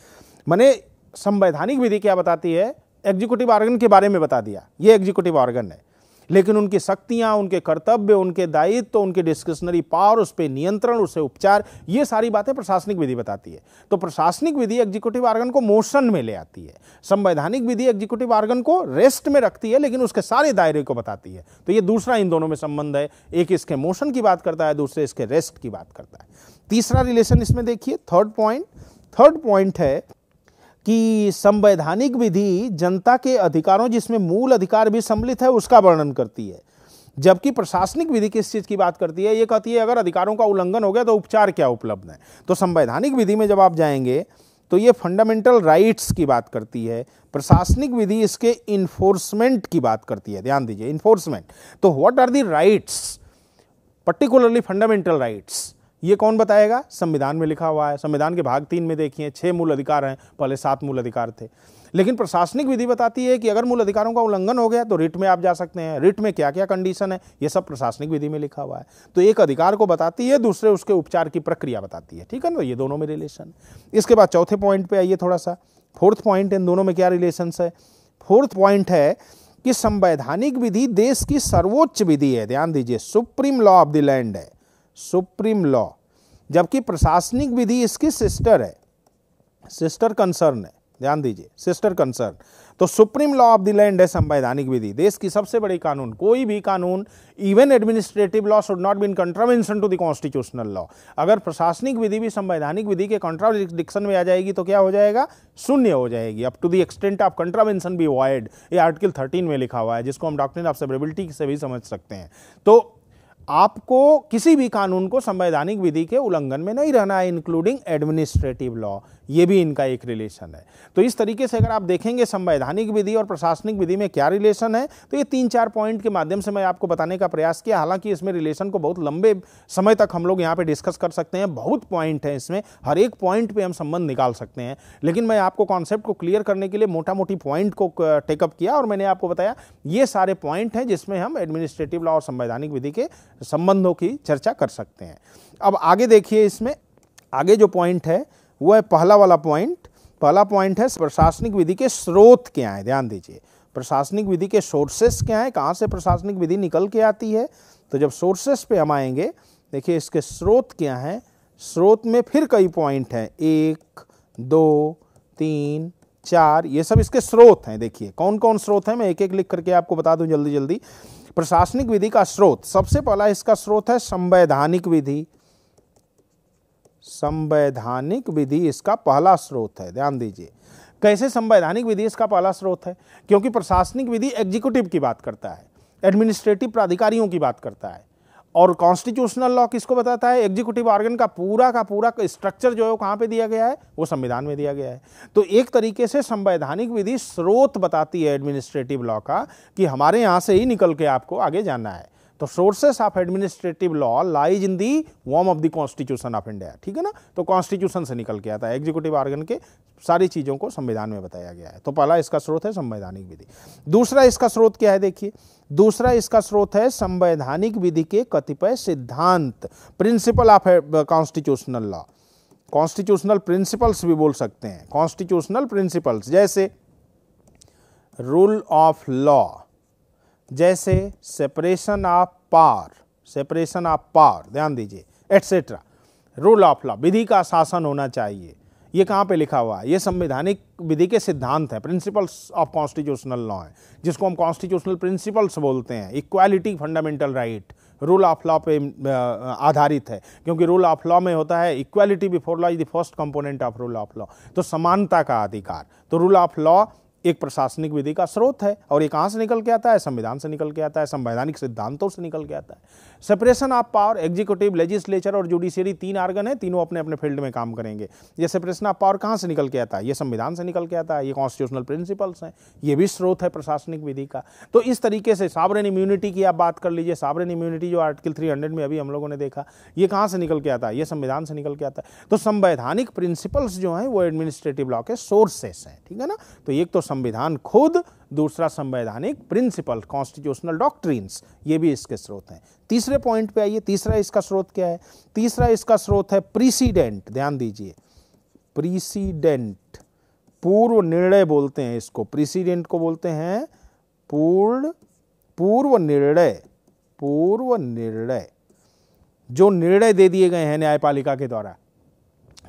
मैंने संवैधानिक विधि क्या बताती है एग्जीक्यूटिव ऑर्गन के बारे में बता दिया ये एग्जीक्यूटिव ऑर्गन है लेकिन उनकी शक्तियाँ उनके कर्तव्य उनके दायित्व तो उनके डिस्क्रिशनरी पावर उस पर नियंत्रण उसे उपचार ये सारी बातें प्रशासनिक विधि बताती है तो प्रशासनिक विधि एग्जीक्यूटिव आर्गन को मोशन में ले आती है संवैधानिक विधि एग्जीक्यूटिव आर्गन को रेस्ट में रखती है लेकिन उसके सारे दायरे को बताती है तो ये दूसरा इन दोनों में संबंध है एक इसके मोशन की बात करता है दूसरे इसके रेस्ट की बात करता है तीसरा रिलेशन इसमें देखिए थर्ड पॉइंट थर्ड पॉइंट है कि संवैधानिक विधि जनता के अधिकारों जिसमें मूल अधिकार भी सम्मिलित है उसका वर्णन करती है जबकि प्रशासनिक विधि किस चीज़ की बात करती है ये कहती है अगर अधिकारों का उल्लंघन हो गया तो उपचार क्या उपलब्ध है तो संवैधानिक विधि में जब आप जाएंगे तो ये फंडामेंटल राइट्स की बात करती है प्रशासनिक विधि इसके इन्फोर्समेंट की बात करती है ध्यान दीजिए इन्फोर्समेंट तो what are the rights particularly fundamental rights ये कौन बताएगा संविधान में लिखा हुआ है संविधान के भाग तीन में देखिए छह मूल अधिकार हैं पहले सात मूल अधिकार थे लेकिन प्रशासनिक विधि बताती है कि अगर मूल अधिकारों का उल्लंघन हो गया तो रिट में आप जा सकते हैं रिट में क्या क्या कंडीशन है ये सब प्रशासनिक विधि में लिखा हुआ है तो एक अधिकार को बताती है दूसरे उसके उपचार की प्रक्रिया बताती है ठीक है ना तो ये दोनों में रिलेशन इसके बाद चौथे पॉइंट पर आइए थोड़ा सा फोर्थ पॉइंट इन दोनों में क्या रिलेशंस है फोर्थ पॉइंट है कि संवैधानिक विधि देश की सर्वोच्च विधि है ध्यान दीजिए supreme law of the land है सुप्रीम लॉ जबकि प्रशासनिक विधि इसकी सिस्टर है सिस्टर कंसर्न है ध्यान दीजिए सिस्टर कंसर्न तो supreme law of the land है संवैधानिक विधि देश की सबसे बड़ी कानून कोई भी कानून even administrative law should not been contravention to the constitutional law अगर प्रशासनिक विधि भी संवैधानिक विधि के कंट्राडिक्शन में आ जाएगी तो क्या हो जाएगा शून्य हो जाएगी up to the extent of contravention be void ये आर्टिकल थर्टीन में लिखा हुआ है जिसको हम डॉक्टर ऑफ सेबिलिटी से भी समझ सकते हैं तो आपको किसी भी कानून को संवैधानिक विधि के उल्लंघन में नहीं रहना है इंक्लूडिंग एडमिनिस्ट्रेटिव लॉ ये भी इनका एक रिलेशन है तो इस तरीके से अगर आप देखेंगे संवैधानिक विधि और प्रशासनिक विधि में क्या रिलेशन है तो ये तीन चार पॉइंट के माध्यम से मैं आपको बताने का प्रयास किया हालांकि इसमें रिलेशन को बहुत लंबे समय तक हम लोग यहाँ पर डिस्कस कर सकते हैं बहुत पॉइंट हैं इसमें हर एक पॉइंट पर हम संबंध निकाल सकते हैं लेकिन मैं आपको कॉन्सेप्ट को क्लियर करने के लिए मोटा मोटी पॉइंट को टेकअप किया और मैंने आपको बताया ये सारे पॉइंट हैं जिसमें हम एडमिनिस्ट्रेटिव लॉ और संवैधानिक विधि के संबंधों की चर्चा कर सकते हैं अब आगे देखिए इसमें आगे जो पॉइंट है वह है पहला वाला पॉइंट पहला पॉइंट है प्रशासनिक विधि के स्रोत क्या है ध्यान दीजिए प्रशासनिक विधि के सोर्सेस क्या है कहाँ से प्रशासनिक विधि निकल के आती है तो जब सोर्सेस पे हम आएंगे देखिए इसके स्रोत क्या हैं स्रोत में फिर कई पॉइंट हैं एक दो तीन चार ये सब इसके स्रोत हैं देखिए कौन कौन स्रोत हैं मैं एक एक लिख करके आपको बता दूं जल्दी जल्दी प्रशासनिक विधि का स्रोत सबसे पहला इसका स्रोत है संवैधानिक विधि संवैधानिक विधि इसका पहला स्रोत है ध्यान दीजिए कैसे संवैधानिक विधि इसका पहला स्रोत है क्योंकि प्रशासनिक विधि एग्जीक्यूटिव की बात करता है एडमिनिस्ट्रेटिव प्राधिकारियों की बात करता है और कॉन्स्टिट्यूशनल लॉ किसको बताता है एग्जीक्यूटिव ऑर्गन का पूरा का पूरा स्ट्रक्चर जो है वो कहाँ पे दिया गया है वो संविधान में दिया गया है तो एक तरीके से संवैधानिक विधि स्रोत बताती है एडमिनिस्ट्रेटिव लॉ का कि हमारे यहाँ से ही निकल के आपको आगे जाना है तो sources of administrative law lies in the वॉर्म of the constitution of India ठीक है ना तो कॉन्स्टिट्यूशन से निकल के आता है एग्जीक्यूटिव ऑर्गन के सारी चीज़ों को संविधान में बताया गया है तो पहला इसका स्रोत है संवैधानिक विधि दूसरा इसका स्रोत क्या है देखिए दूसरा इसका स्रोत है संवैधानिक विधि के कतिपय सिद्धांत principle of constitutional law constitutional principles भी बोल सकते हैं कॉन्स्टिट्यूशनल प्रिंसिपल्स जैसे रूल ऑफ लॉ जैसे separation of power separation of power ध्यान दीजिए एट्सेट्रा रूल ऑफ लॉ विधि का शासन होना चाहिए ये कहाँ पे लिखा हुआ है ये संवैधानिक विधि के सिद्धांत है प्रिंसिपल्स ऑफ कॉन्स्टिट्यूशनल लॉ है जिसको हम कॉन्स्टिट्यूशनल प्रिंसिपल्स बोलते हैं equality fundamental right rule of law पे आधारित है क्योंकि रूल ऑफ लॉ में होता है equality before law is the first component of rule of law तो समानता का अधिकार तो रूल ऑफ लॉ एक प्रशासनिक विधि का स्रोत है और ये कहाँ से निकल के आता है संविधान से निकल के आता है संवैधानिक सिद्धांतों से निकल के आता है separation of power executive legislature और जुडिशियरी तीन आर्गन है तीनों अपने अपने फील्ड में काम करेंगे ये सेपरेशन ऑफ पावर कहाँ से निकल के आता है ये संविधान से निकल के आता है ये कॉन्स्टिट्यूशनल प्रिंसिपल्स हैं ये भी स्रोत है प्रशासनिक विधि का तो इस तरीके से सावरन इम्यूनिटी की आप बात कर लीजिए सावरन इम्यूनिटी जो आर्टिकल थ्री में अभी हम लोगों ने देखा ये कहाँ से निकल के आता है ये संविधान से निकल के आता है तो संवैधानिक प्रिंसिपल्स जो हैं वो एडमिनिस्ट्रेटिव लॉ के सोर्सेस हैं ठीक है ना तो एक तो संविधान खुद दूसरा संवैधानिक प्रिंसिपल कॉन्स्टिट्यूशनल डॉक्ट्रींस ये भी इसके स्रोत हैं तीसरे पॉइंट पे आइए तीसरा इसका स्रोत क्या है तीसरा इसका स्रोत है प्रीसीडेंट ध्यान दीजिए प्रीसीडेंट पूर्व निर्णय बोलते हैं इसको प्रीसीडेंट को बोलते हैं पूर्ण पूर्व निर्णय पूर्व निर्णय जो निर्णय दे दिए गए हैं न्यायपालिका के द्वारा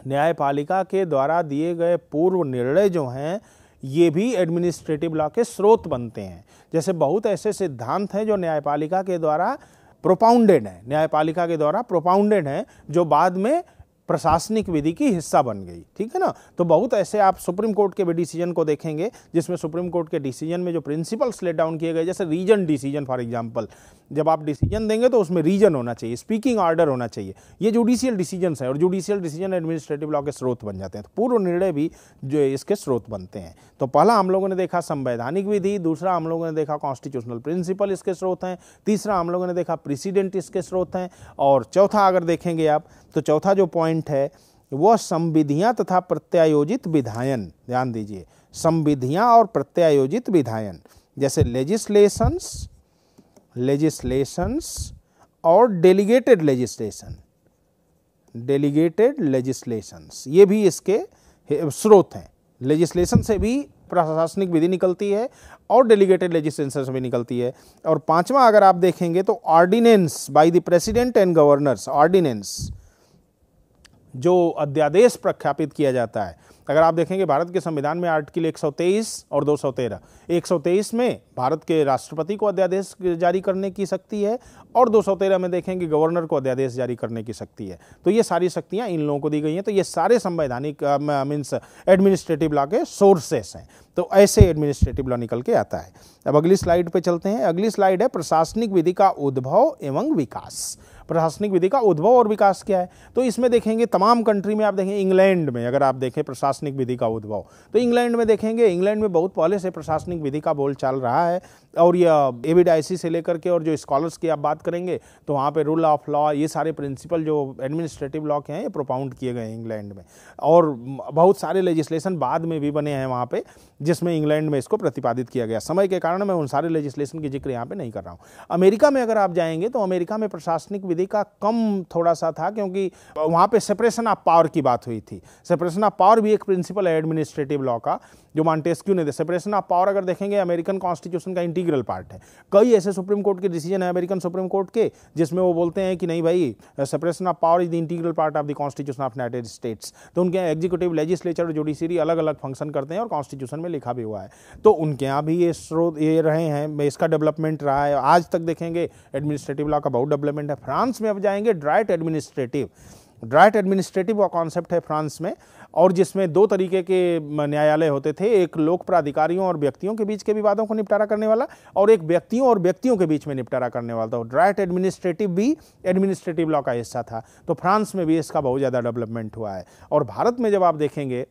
न्यायपालिका के द्वारा दिए गए पूर्व निर्णय जो हैं ये भी एडमिनिस्ट्रेटिव लॉ के स्रोत बनते हैं जैसे बहुत ऐसे सिद्धांत हैं जो न्यायपालिका के द्वारा प्रोपाउंडेड हैं न्यायपालिका के द्वारा प्रोपाउंडेड हैं जो बाद में प्रशासनिक विधि की हिस्सा बन गई ठीक है ना तो बहुत ऐसे आप सुप्रीम कोर्ट के भी डिसीजन को देखेंगे जिसमें सुप्रीम कोर्ट के डिसीजन में जो प्रिंसिपल्स लेट डाउन किए गए जैसे रीजन डिसीजन फॉर एग्जांपल जब आप डिसीजन देंगे तो उसमें रीजन होना चाहिए स्पीकिंग ऑर्डर होना चाहिए ये जुडिशियल डिसीजन है और जुडिशियल डिसीजन एडमिनिस्ट्रेटिव लॉ के स्रोत बन जाते हैं तो पूर्व निर्णय भी जो इसके स्रोत बनते हैं तो पहला हम लोगों ने देखा संवैधानिक विधि दूसरा हम लोगों ने देखा कॉन्स्टिट्यूशनल प्रिंसिपल इसके स्रोत हैं तीसरा हम लोगों ने देखा प्रेसिडेंट इसके स्रोत हैं और चौथा अगर देखेंगे आप तो चौथा जो पॉइंट है वह संविधियाँ तथा प्रत्यायोजित विधायन ध्यान दीजिए संविधियाँ और प्रत्यायोजित विधायन जैसे लेजिस्लेशंस लेजिस्लेशंस और डेलीगेटेड लेजिस्लेशन डेलीगेटेड लेजिस्लेशंस ये भी इसके स्रोत हैं लेजिस्लेशन से भी प्रशासनिक विधि निकलती है और डेलीगेटेड लेजिस्लेशन से भी निकलती है और पांचवा अगर आप देखेंगे तो ordinance by the president and governors ordinance जो अध्यादेश प्रख्यापित किया जाता है अगर आप देखेंगे भारत के संविधान में आर्टिकल 123 और 213 123 में भारत के राष्ट्रपति को अध्यादेश जारी करने की शक्ति है और 213 में देखेंगे गवर्नर को अध्यादेश जारी करने की शक्ति है तो ये सारी शक्तियाँ इन लोगों को दी गई हैं तो ये सारे संवैधानिक मीन्स एडमिनिस्ट्रेटिव लॉ के सोर्सेस हैं तो ऐसे एडमिनिस्ट्रेटिव लॉ निकल के आता है अब अगली स्लाइड पर चलते हैं अगली स्लाइड है प्रशासनिक विधि का उद्भव एवं विकास प्रशासनिक विधि का उद्भव और विकास क्या है तो इसमें देखेंगे तमाम कंट्री में आप देखें इंग्लैंड में अगर आप देखें प्रशासनिक विधि का उद्भव तो इंग्लैंड में देखेंगे इंग्लैंड में बहुत पहले से प्रशासनिक विधि का बोल चाल रहा है और यह एविड से लेकर के और जो स्कॉलर्स की आप बात करेंगे तो वहाँ पर रूल ऑफ लॉ ये सारे प्रिंसिपल जो एडमिनिस्ट्रेटिव लॉ के हैं ये प्रोपाउंड किए गए हैं इंग्लैंड में और बहुत सारे लेजिस्लेशन बाद में भी बने हैं वहाँ पर जिसमें इंग्लैंड में इसको प्रतिपादित किया गया समय के कारण मैं उन सारे लेजिस्लेशन की जिक्र यहाँ पे नहीं कर रहा हूँ अमेरिका में अगर आप जाएंगे तो अमेरिका में प्रशासनिक विधि का कम थोड़ा सा था क्योंकि वहाँ पे सेपरेशन ऑफ पावर की बात हुई थी सेपरेशन ऑफ पावर भी एक प्रिंसिपल है एडमिनिस्ट्रेटिव लॉ का जो मॉन्टेस्क्यू ने सेपरेशन ऑफ पावर अगर देखेंगे अमेरिकन कॉन्स्टिट्यूशन का इंटीग्रल पार्ट है कई ऐसे सुप्रीम कोर्ट के डिसीजन है अमेरिकन सुप्रीम कोर्ट के जिसमें वो बोलते हैं कि नहीं भाई separation of power is the integral part of the constitution of United States तो उनके एग्जीक्यूटिव लेजिस्लेचर और जुडिशरी अलग अलग फंक्शन करते हैं और कॉन्स्टिट्यूशन में लिखा भी हुआ है तो उनके यहाँ भी ये स्रोत ये रहे हैं इसका डेवलपमेंट रहा है आज तक देखेंगे एडमिनिस्ट्रेटिव लॉ का बहुत डेवलपमेंट है फ्रांस में अब जाएंगे ड्राइट एडमिनिस्ट्रेटिव ड्राइट एडमिनिस्ट्रेटिव का कॉन्सेप्ट है फ्रांस में और जिसमें दो तरीके के न्यायालय होते थे एक लोक प्राधिकारियों और व्यक्तियों के बीच के विवादों को निपटारा करने वाला और एक व्यक्तियों और व्यक्तियों के बीच में निपटारा करने वाला था ड्राइट तो एडमिनिस्ट्रेटिव भी एडमिनिस्ट्रेटिव लॉ का हिस्सा था तो फ्रांस में भी इसका बहुत ज़्यादा डेवलपमेंट हुआ है और भारत में जब आप देखेंगे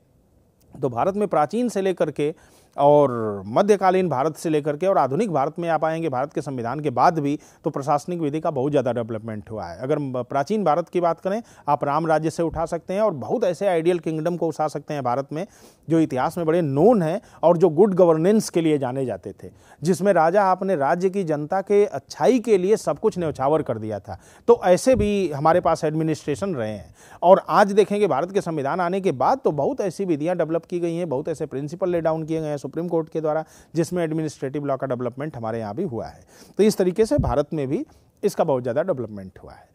तो भारत में प्राचीन से लेकर के और मध्यकालीन भारत से लेकर के और आधुनिक भारत में आप आएंगे भारत के संविधान के बाद भी तो प्रशासनिक विधि का बहुत ज़्यादा डेवलपमेंट हुआ है अगर प्राचीन भारत की बात करें आप राम राज्य से उठा सकते हैं और बहुत ऐसे आइडियल किंगडम को उठा सकते हैं भारत में जो इतिहास में बड़े नोन हैं और जो गुड गवर्नेंस के लिए जाने जाते थे जिसमें राजा आपने राज्य की जनता के अच्छाई के लिए सब कुछ न्यौछावर कर दिया था तो ऐसे भी हमारे पास एडमिनिस्ट्रेशन रहे हैं और आज देखेंगे भारत के संविधान आने के बाद तो बहुत ऐसी विधियाँ डेवलप की गई हैं बहुत ऐसे प्रिंसिपल ले डाउन किए गए हैं सुप्रीम कोर्ट के द्वारा जिसमें एडमिनिस्ट्रेटिव लॉ का डेवलपमेंट हमारे यहाँ भी हुआ है तो इस तरीके से भारत में भी इसका बहुत ज़्यादा डेवलपमेंट हुआ है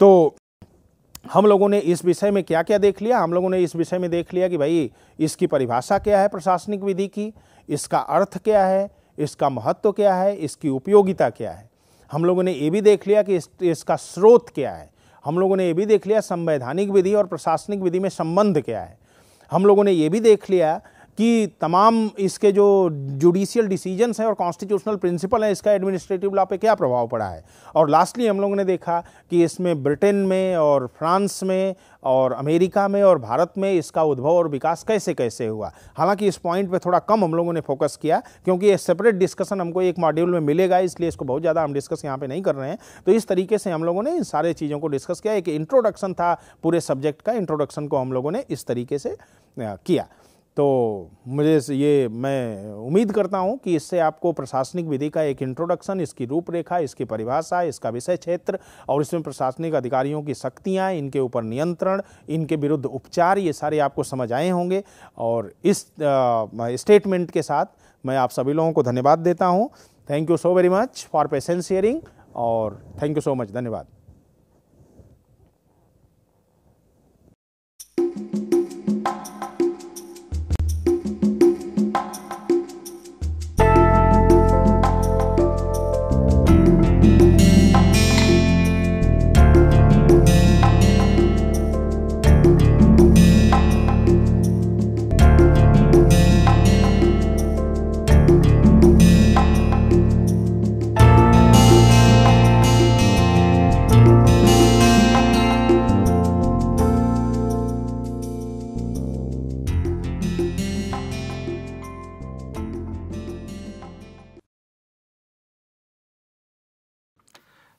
तो हम लोगों ने इस विषय में क्या क्या देख लिया हम लोगों ने इस विषय में देख लिया कि भाई इसकी परिभाषा क्या है प्रशासनिक विधि की इसका अर्थ क्या है इसका महत्व क्या है इसकी उपयोगिता क्या है हम लोगों ने ये भी देख लिया कि इस, इसका स्रोत क्या है हम लोगों ने ये भी देख लिया संवैधानिक विधि और प्रशासनिक विधि में संबंध क्या है हम लोगों ने ये भी देख लिया कि तमाम इसके जो जुडिशियल डिसीजंस हैं और कॉन्स्टिट्यूशनल प्रिंसिपल हैं इसका एडमिनिस्ट्रेटिव लॉ पे क्या प्रभाव पड़ा है और लास्टली हम लोगों ने देखा कि इसमें ब्रिटेन में और फ्रांस में और अमेरिका में और भारत में इसका उद्भव और विकास कैसे कैसे हुआ हालांकि इस पॉइंट पे थोड़ा कम हम लोगों ने फोकस किया क्योंकि ये सेपरेट डिस्कशन हमको एक मॉड्यूल में मिलेगा इसलिए इसको बहुत ज़्यादा हम डिस्कस यहाँ पे नहीं कर रहे हैं तो इस तरीके से हम लोगों ने इन सारे चीज़ों को डिस्कस किया एक इंट्रोडक्शन था पूरे सब्जेक्ट का इंट्रोडक्शन को हम लोगों ने इस तरीके से किया तो मुझे ये मैं उम्मीद करता हूँ कि इससे आपको प्रशासनिक विधि का एक इंट्रोडक्शन इसकी रूपरेखा इसकी परिभाषा इसका विषय क्षेत्र और इसमें प्रशासनिक अधिकारियों की शक्तियाँ इनके ऊपर नियंत्रण इनके विरुद्ध उपचार ये सारे आपको समझ आए होंगे और इस स्टेटमेंट के साथ मैं आप सभी लोगों को धन्यवाद देता हूँ thank you so very much for patience sharing और थैंक यू सो मच धन्यवाद